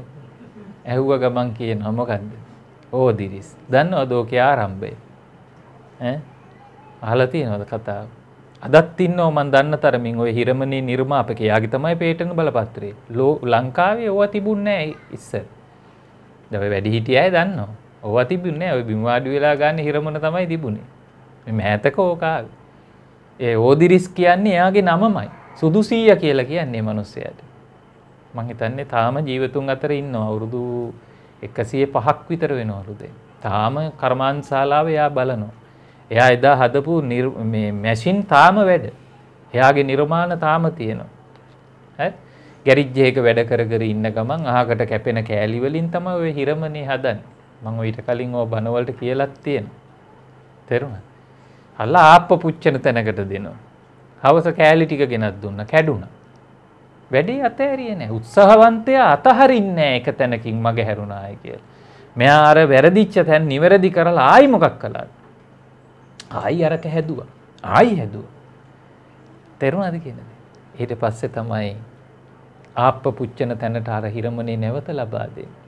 ඇහුව ගමන් කියනවා මොකද්ද? ඕදිරිස්. දන්නවද ඕකේ ආරම්භය? ඈ? අහලා තියෙනවද කතාව? අදත් ඉන්නව මන් දන්න තරමින් ඔය හිරමණී නිර්මාපකේ යාගේ තමයි පේටන බලපත්‍රේ. ලංකාවේ ඕවා තිබුණේ නැහැ ඉස්සර. දැන් වැඩි හිටියයි දන්නවා. ඕව තිබුණේ ඔය බිමවාඩි වෙලා ගන්න හිරමන තමයි තිබුණේ මෑතක ඕකාව ඒ ඕදිරිස් කියන්නේ එයාගේ නමමයි සුදුසීය කියලා කියන්නේ මනුස්සයට මං හිතන්නේ තාම ජීවතුන් අතර ඉන්න අවුරුදු එකසිය පහක් විතර වෙනවරුදේ තාම කර්මාන් ශාලාව එයා බලනෝ එයා එදා හදපු මැසින් තාම වැඩ එයාගේ නිර්මාණ තාම තියෙනවා ගැරිජ්ජයක වැඩ කර ඉන්න ගමන් අහකට කැපෙන කෑලිවලින් තම ඔය හිරමණය හදන්නේ මම ඊට කලින් ඕ බනවලට කියලත් තියෙනවා. තේරුණා? අල්ලා ආප්ප පුච්චන තැනකට දෙනවා. හවස කෑලි ටික ගෙනත් දුන්නා, කැඩුනා. වැඩේ අතෑරියේ නැහැ. උත්සාහවන්තයා අතහරින්නේ නැහැ එක තැනකින් මග හැරුණායි කියලා. මෙයා අර වැරදිච්ච තැන් නිවැරදි කරලා ආයි මොකක් කළාද? ආයි අරක හැදුවා. ආයි හැදුවා. තේරුණාද කියන්නේ? ඊට පස්සේ තමයි ආප්ප පුච්චන තැනට අර හිරමනේ නැවත ලබා දෙන්නේ.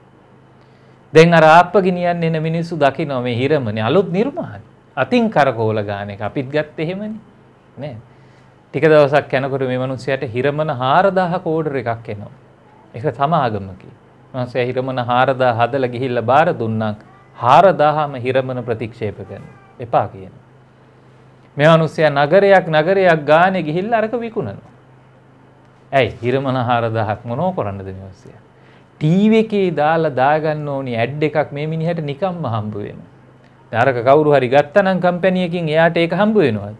දැන් අර ආප්ප ගිනියන් එන මිනිස්සු දකිනවා මේ හිරමනේ අලුත් නිර්මාණ. අතින් කරකෝල ගාන එක අපිත් ගත්ත එහෙමනේ. නෑ. ටික දවසක් යනකොට මේ මිනිස්සයාට හිරමන 4000 කෝඩර් එකක් එනවා. ඒක සමාගමකි. මිනිස්සයා හිරමන 4000 හදලා ගිහිල්ලා බාර දුන්නම් 4000ම හිරමන ප්‍රතික්ෂේප කරනවා. එපා කියනවා. මේ මිනිස්සයා නගරයක් නගරයක් ගානේ ගිහිල්ලා අරක විකුණනවා. ඇයි හිරමන 4000ක් මොනෝ කරන්නද මේ මිනිස්සයා? ටීවී එකේ දාලා දාගන්න ඕනි ඇඩ් එකක් මේ මිනිහට නිකම්ම හම්බ වෙනවා අරක කවුරු හරි ගත්තනම් කම්පැනි එකකින් එයාට ඒක හම්බ වෙනවද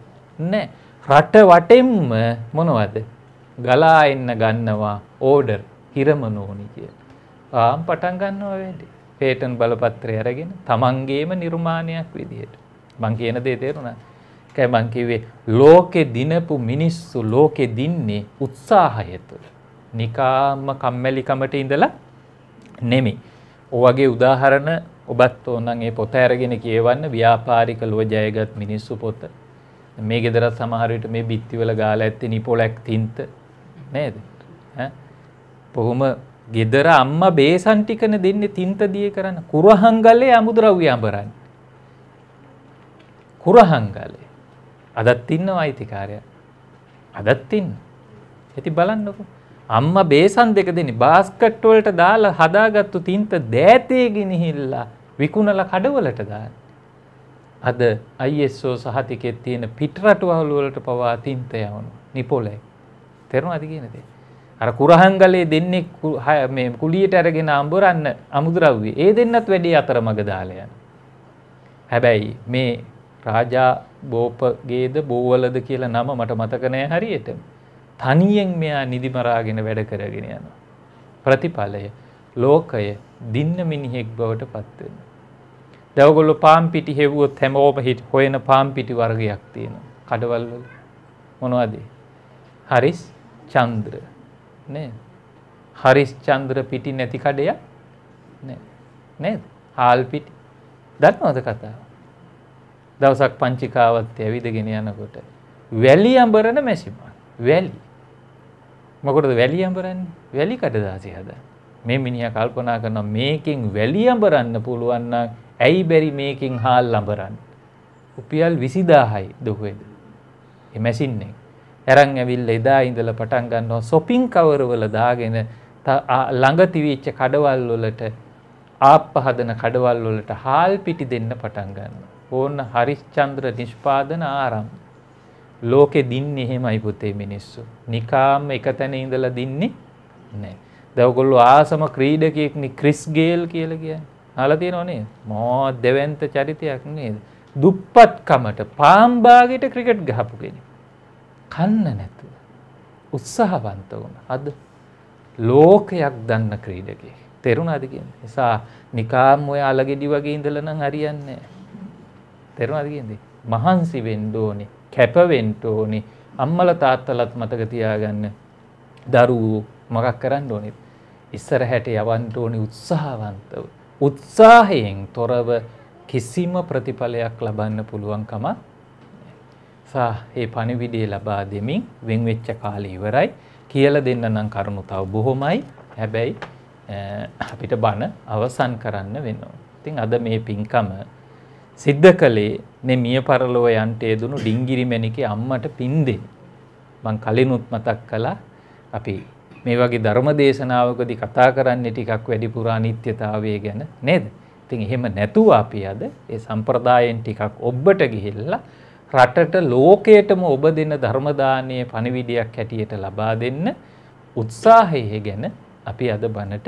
නැහැ රට වටෙන්ම මොනවද ගලා එන්න ගන්නවා ඕඩර් හිරමන ඕනි කියලා ආම් පටන් ගන්නවා වැඩි පේටන් බලපත්‍රය අරගෙන තමන්ගේම නිර්මාණයක් විදිහට මං කියන දේ තේරුණා කැයි මං කිව්වේ ලෝකෙ දිනපු මිනිස්සු ලෝකෙ දින්නේ උත්සාහය තුළ නිකාම්ම කම්මැලිකමට ඉඳලා නෙමි. ඔවගේ උදාහරණ ඔබත් ඕනන් ඒ පොත ඇරගෙන කියවන්න ව්‍යාපාරික ලොව ජයගත් මිනිස්සු පොත මේ ගෙදරත් සමහරට මේ බිත්තිවල ගාල ඇත්ත නිපොලැක් තින්ත නේද පොහොම ගෙදර අම්ම බේසන්ටිකන දෙන්න තින්ත දිය කරන්න කුරහංගලේ අමුදුරව්්‍ය අඹරන්න කුරහංගලේ අදත් ඉන්න අයිතිකාරය අදත් ඉන්න ඇති බලන්නකු අම්මා බේසන් දෙක දෙනි බාස්කට් වලට දාලා හදාගත්තු තින්ත දෑතේ ගෙනහිල්ලා විකුණලා කඩවලට දාන. අද ISO සහතිකයේ තියෙන පිටරටවල් වලට පවා තින්ත යවනු නිපොලේ. තේරුණාද කියන දේ? අර කුරහංගලේ දෙන්නේ මේ කුලියට අරගෙන අඹරන්න අමුද්‍රව්‍ය. ඒ දෙන්නත් වැඩි අතරමඟ දාලා යන. හැබැයි මේ රාජා බෝපගේද බෝවලද කියලා නම මට මතක නෑ හරියට. තනියෙන් මෙයා නිදිමරාගෙන වැඩ කරගෙන යන. ප්‍රතිඵලය ලෝකය දින්න මිනිහෙක් බවට පත්වෙන. දැවගොල්ල පාම්පිටි හෙවුවොත් හැමෝම හිට හොයන පාම්පිටි වර්ගයක් තියෙන කඩවල්වල මොනවදේ. හරිස් චන්ද්‍ර හරිස් චන්ද්‍ර පිටි නැති කඩයක් නේද හාල්පිටි දන්නවද කතාව. දවසක් පංචිකාවත් ඇවිදගෙන යනකොට. වැලි අඹරන මැසිමන් වැලි මොකටද වැලි අඹරන්නේ වැලි කඩදාසි හදා මේ මිනිහා කල්පනා කරනවා මේකෙන් වැලි අඹරන්න පුළුවන් නම් ඇයි බැරි මේකෙන් හාල් අඹරන්න රුපියල් 20000යි දුහුවේද එමැසින්නේ අරන් ඇවිල්ලා එදා ඉඳලා පටන් ගන්නවා shopping cover වල දාගෙන ළඟ තිවිච්ච කඩවල් වලට ආප්ප හදන කඩවල් වලට හාල් පිටි දෙන්න පටන් ගන්නවා ඕන්න හරිස්චන්ද්‍ර නිෂ්පාදන ආරම්භ ලෝකෙ දින්නේ එහෙමයි පුතේ මිනිස්සු. නිකාම් එක තැන ඉඳලා දින්නේ නැහැ. දැන් ඔයගොල්ලෝ ආසම ක්‍රීඩකයෙක් නි ක්‍රිස් ගේල් කියලා කියන්නේ. අහලා තියෙනව නේද? මෝ දෙවන්ත චරිතයක් නේද? දුප්පත්කමට පාම්බාගෙට ක්‍රිකට් ගහපු කෙනෙක්. කන්න නැතුව උත්සාහවන්ත වුණා. අද ලෝකයක් දන්න ක්‍රීඩකයෙක්. තේරුණාද කියන්නේ? එසා නිකාම් ඔය අලගෙඩි වගේ ඉඳලා නම් හරියන්නේ නැහැ. තේරුණාද කියන්නේ? මහන්සි වෙන්න ඕනේ. කැපවෙන්ට ඕනි අම්මල තාත්තලත් මතක තියාගන්න දරුවූ මොකක් කරන්න ඕනෙත් ඉස්සර හැට යවන්ට ඕනි උත්සාහවන්තව. උත්සාහයෙන් තොරව කිසිම ප්‍රතිඵලයක් ලබන්න පුළුවන්කම සාහේ පණිවිඩේ ලබා දෙමින් වෙන්වෙච්ච කාලේ ඉවරයි කියල දෙන්න නම් කරුණු තව බොහොමයි හැබැයි අපිට බණ අවසන් කරන්න වෙනවා. ඉතින් අද මේ පින්කම සිද්ධ කළේ මේ මිය පරලොව යන්ට යෙදුණු ඩිංගිරි මැණිකේ අම්මට පින් දෙන්න. මං කලිනුත් මතක් කළා අපි මේ වගේ ධර්ම දේශනාවකදී කතා කරන්නේ ටිකක් වැඩිපුර අනිත්‍යතාවය ගැන නේද? ඉතින් එහෙම නැතුව අපි අද ඒ සම්ප්‍රදායෙන් ටිකක් ඔබට ගිහිල්ලා රටට ලෝකයටම ඔබ දෙන ධර්ම දානයේ පණිවිඩයක් හැටියට ලබා දෙන්න උත්සාහය ගැන අපි අද බණට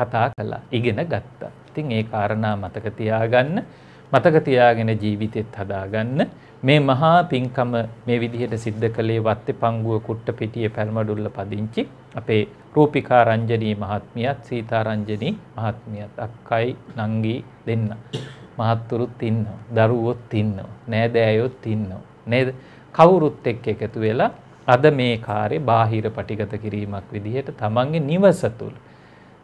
කතා කළා ඉගෙන ගත්තා. ඉතින් ඒ කාරණා මතක තියාගන්න මතක තියාගෙන ජීවිතෙත් හදාගන්න මේ මහා පින්කම මේ විදිහට සිද්ධ කළේ වත්තේ පංගුව කුට්ට පිටියේ පැල්මඩුල්ල පදිංචි අපේ රූපිකා රංජනී මහත්මියත් සීතා රංජනී මහත්මියත් අක්කයි නංගී දෙන්න මහත්තුරුත් ඉන්නවා දරුවොත් ඉන්නවා නෑදෑයොත් ඉන්නවා නේද කවුරුත් එක්ක එකතු වෙලා අද මේ කාර්ය බාහිර පටිගත කිරීමක් විදිහට තමන්ගේ නිවස තුළ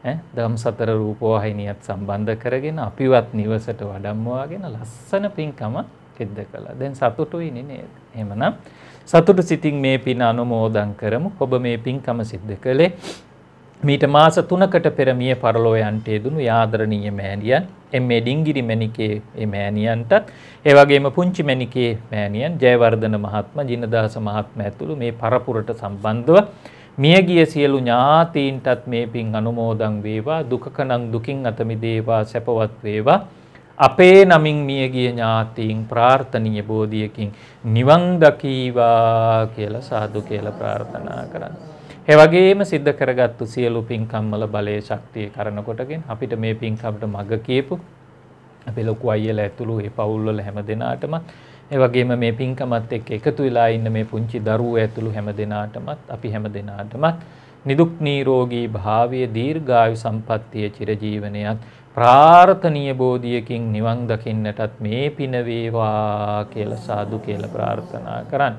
දම් සතර රූපවාහිනියත් සම්බන්ධ කරගෙන අපිවත් නිවසට වඩම්මවාගෙන ලස්සන පින්කම සිද්ධ කළා. දැන් සතුටුයිනේ නේද? එහෙමනම් සතුටු සිතින් මේ පින් අනුමෝදන් කරමු. ඔබ මේ පින්කම සිද්ධ කළේ මීට මාස 3කට පෙර මිය පරලෝ යන්ට යෙදුණු යාදරණීය මෑණියන් එම්.ඒ. ඩිංගිරි මැණිකේ මේ මෑණියන්ටත් ඒ වගේම පුංචි මැණිකේ මෑණියන් ජයවර්ධන මහත්මයා, ජිනදාස මහත්මයා ඇතුළු මේ පරපුරට සම්බන්ධව මියගිය සියලු ඥාතීන්ටත් මේ පින් අනුමෝදන් වේවා දුකකනම් දුකින් අත මිදේවා සැපවත් වේවා අපේ නමින් මියගිය ඥාතීන් ප්‍රාර්ථනීය බෝධියකින් නිවන් දකීවා කියලා සාදු කියලා ප්‍රාර්ථනා කරන්න. ඒ වගේම සිද්ධ කරගත්තු සියලු පින්කම් වල බලයේ ශක්තිය කරන කොටගෙන අපිට මේ පින්කමට මඟ කියපු අපේ ලොකු අයියලා ඇතුළු ඒ පවුල් වල හැම දෙනාටම ඒ වගේම මේ පින්කමත් එක්ක එකතු වෙලා ඉන්න මේ පුංචි දරුවෝ ඇතුළු හැම දෙනාටමත් අපි හැම දෙනාටමත් නිදුක් නිරෝගී භාවයේ දීර්ඝායු සම්පන්නිය චිරජීවනයත් ප්‍රාර්ථනීය බෝධියකින් නිවන් දකින්නටත් මේ පින වේවා කියලා සාදු කියලා ප්‍රාර්ථනා කරන්න.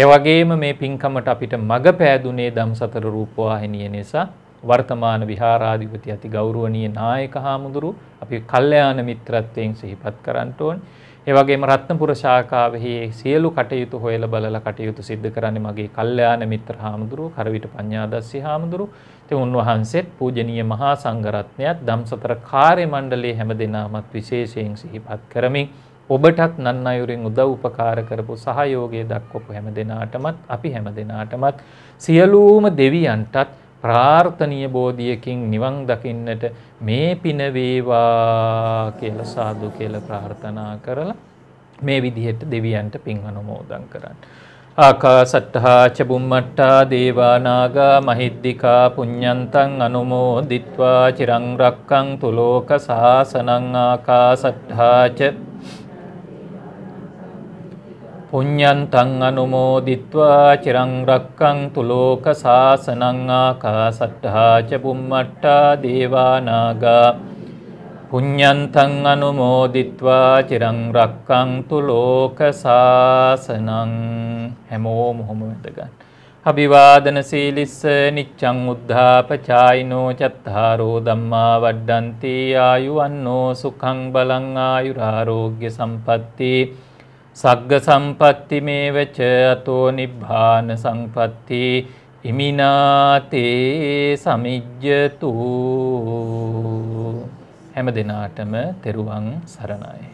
ඒ වගේම මේ පින්කමට අපිට මග පෑදුනේ ධම්සතර රූපවාහිනිය නිසා වර්තමාන විහාරාධිපති අති ගෞරවනීය නායක හාමුදුරු අපි කල්යාණ මිත්‍රත්වයෙන් සිහිපත් කරන්න ඕනේ. ඒවගේම රත්නපුර ශාකාවෙහි සියලු කටයුතු හොයල බලල කටයුතු සිද්ධ කරන්නේ මගේ කල්්‍යයාන මිත්‍ර හාමුදුරුව කරවිට පඤ්ඥාදස්සි හාමුදුරු ති උන්වහන්සේත් පූජනීය මහා සංගරත්නයත් දම්සතර කාරය මණ්ඩලේ හැම දෙනාමත් විශේෂයෙන් සිහිපත් කරමින් ඔබටත් නන්න අයුරින් උදව් උපකාර කරපු සහයෝගය දක්වපු හැම දෙනාටමත් අපි හැම දෙනාටමත් සියලූම දෙවියන්ටත් ප්‍රාර්ථනීය බෝධියකින් නිවන් දකින්නට මේ පින වේවා කියලා සාදු කියලා ප්‍රාර්ථනා කරලා මේ විදිහට දෙවියන්ට පින් අනුමෝදන් කරන්න. ආකාසට්ටහා චබුම්මට්ටා දේවානාගා මහිද්దికා පුඤ්ඤන්තං අනුමෝදිත්වා චිරං රක්කං තුලෝක සාසනං ආකාසට්ටහා ච පුඤ්ඤන්තං අනුමෝදිත්වා චිරං රක්කන්තු ලෝක සාසනං ආකාසට්ඨා ච බුම්මට්ටා දේවා නාග පුඤ්ඤන්තං අනුමෝදිත්වා චිරං රක්කන්තු ලෝක සාසනං හැමෝම හොම වැදගත්. අභිවාදන සීලිස්ස නිච්ඡං උද්ධාපචායිනෝ චත්තාරෝ ධම්මා වඩ්ඩಂತಿ ආයුවන්නෝ සුඛං බලං ආයුරාෝග්‍ය සම්පත්තී සග්ග සම්පත්ති මේවච අතෝ නිබ්බාන සංපත්ති ඉමිනාතේ සමිජ්ජතු හැම දිනාටම තෙරුවන් සරණයි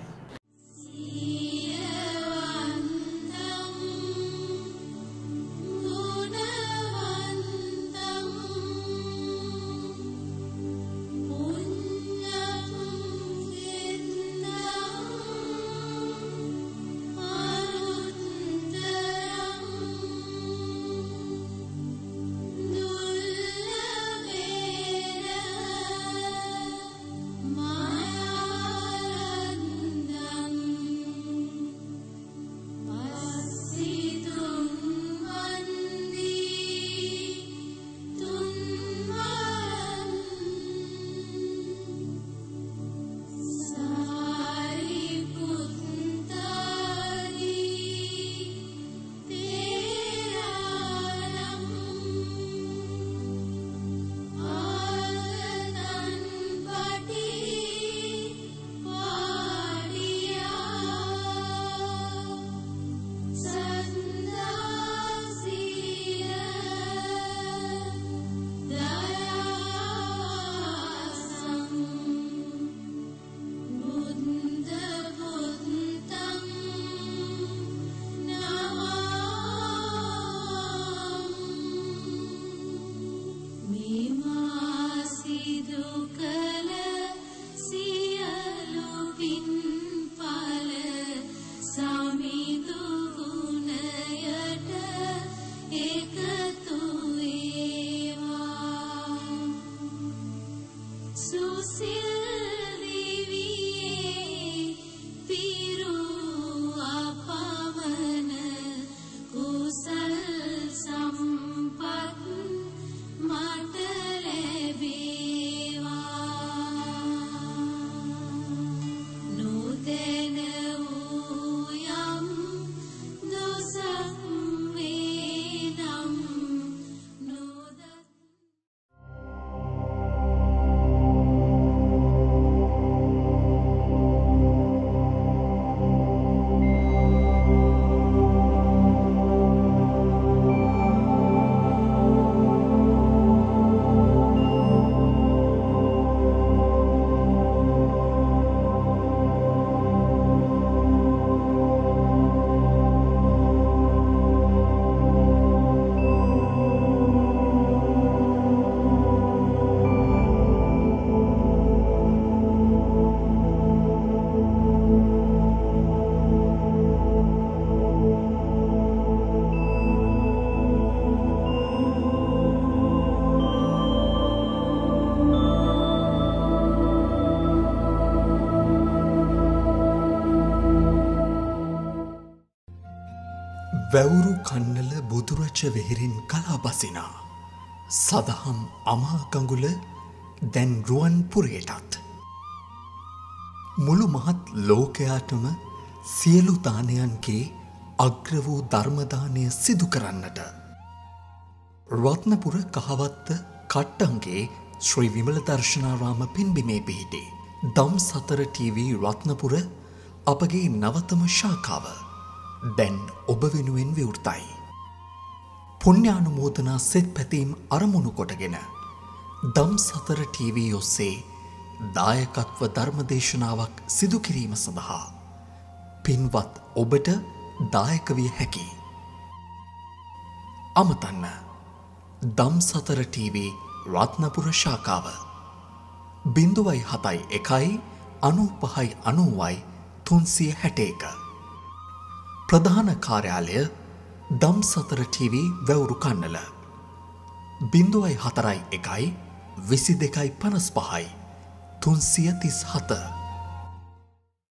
වැවුරු කන්නල බුදුරජ වෙහෙරෙන් කලාබසිනා සදහම් අමාකඟුල දැන් රුවන් පුරයටත් මුළු මහත් ලෝකයාටම සියලු දානයන්ගේ අග්‍ර වූ ධර්මදානය සිදු කරන්නට රත්නපුර කහවත්ත කට්ටන්ගේ ශ්‍රී විමල දර්ශනාරාම පින්බිමේ පිහිටේ දම් සතර ටීවී රත්නපුර අපගේ නවතම ශාකාව දැන් ඔබ වෙනුවෙන් විවෘතයි. පුණ්‍යානුමෝදනා සෙත් පැතීම් අරමුණු කොටගෙන දම් සතර TV ඔස්සේ දායකත්ව ධර්මදේශනාවක් සිදු කිරීම සඳහා පින්වත් ඔබට දායක විය හැකි. අමතන්න දම් සතර TV රත්නපුර ශාකාව 0.71 අනූපහයි අනුවයි තුන්සිය හැටේක. ප්‍රධාන කාර්යාලය දම් සතර TV වැවුරු කන්නල. බිඳුවයි හතරයි එකයි විසි දෙකයි පනස් පහයි තුන්සිය තිස් හත.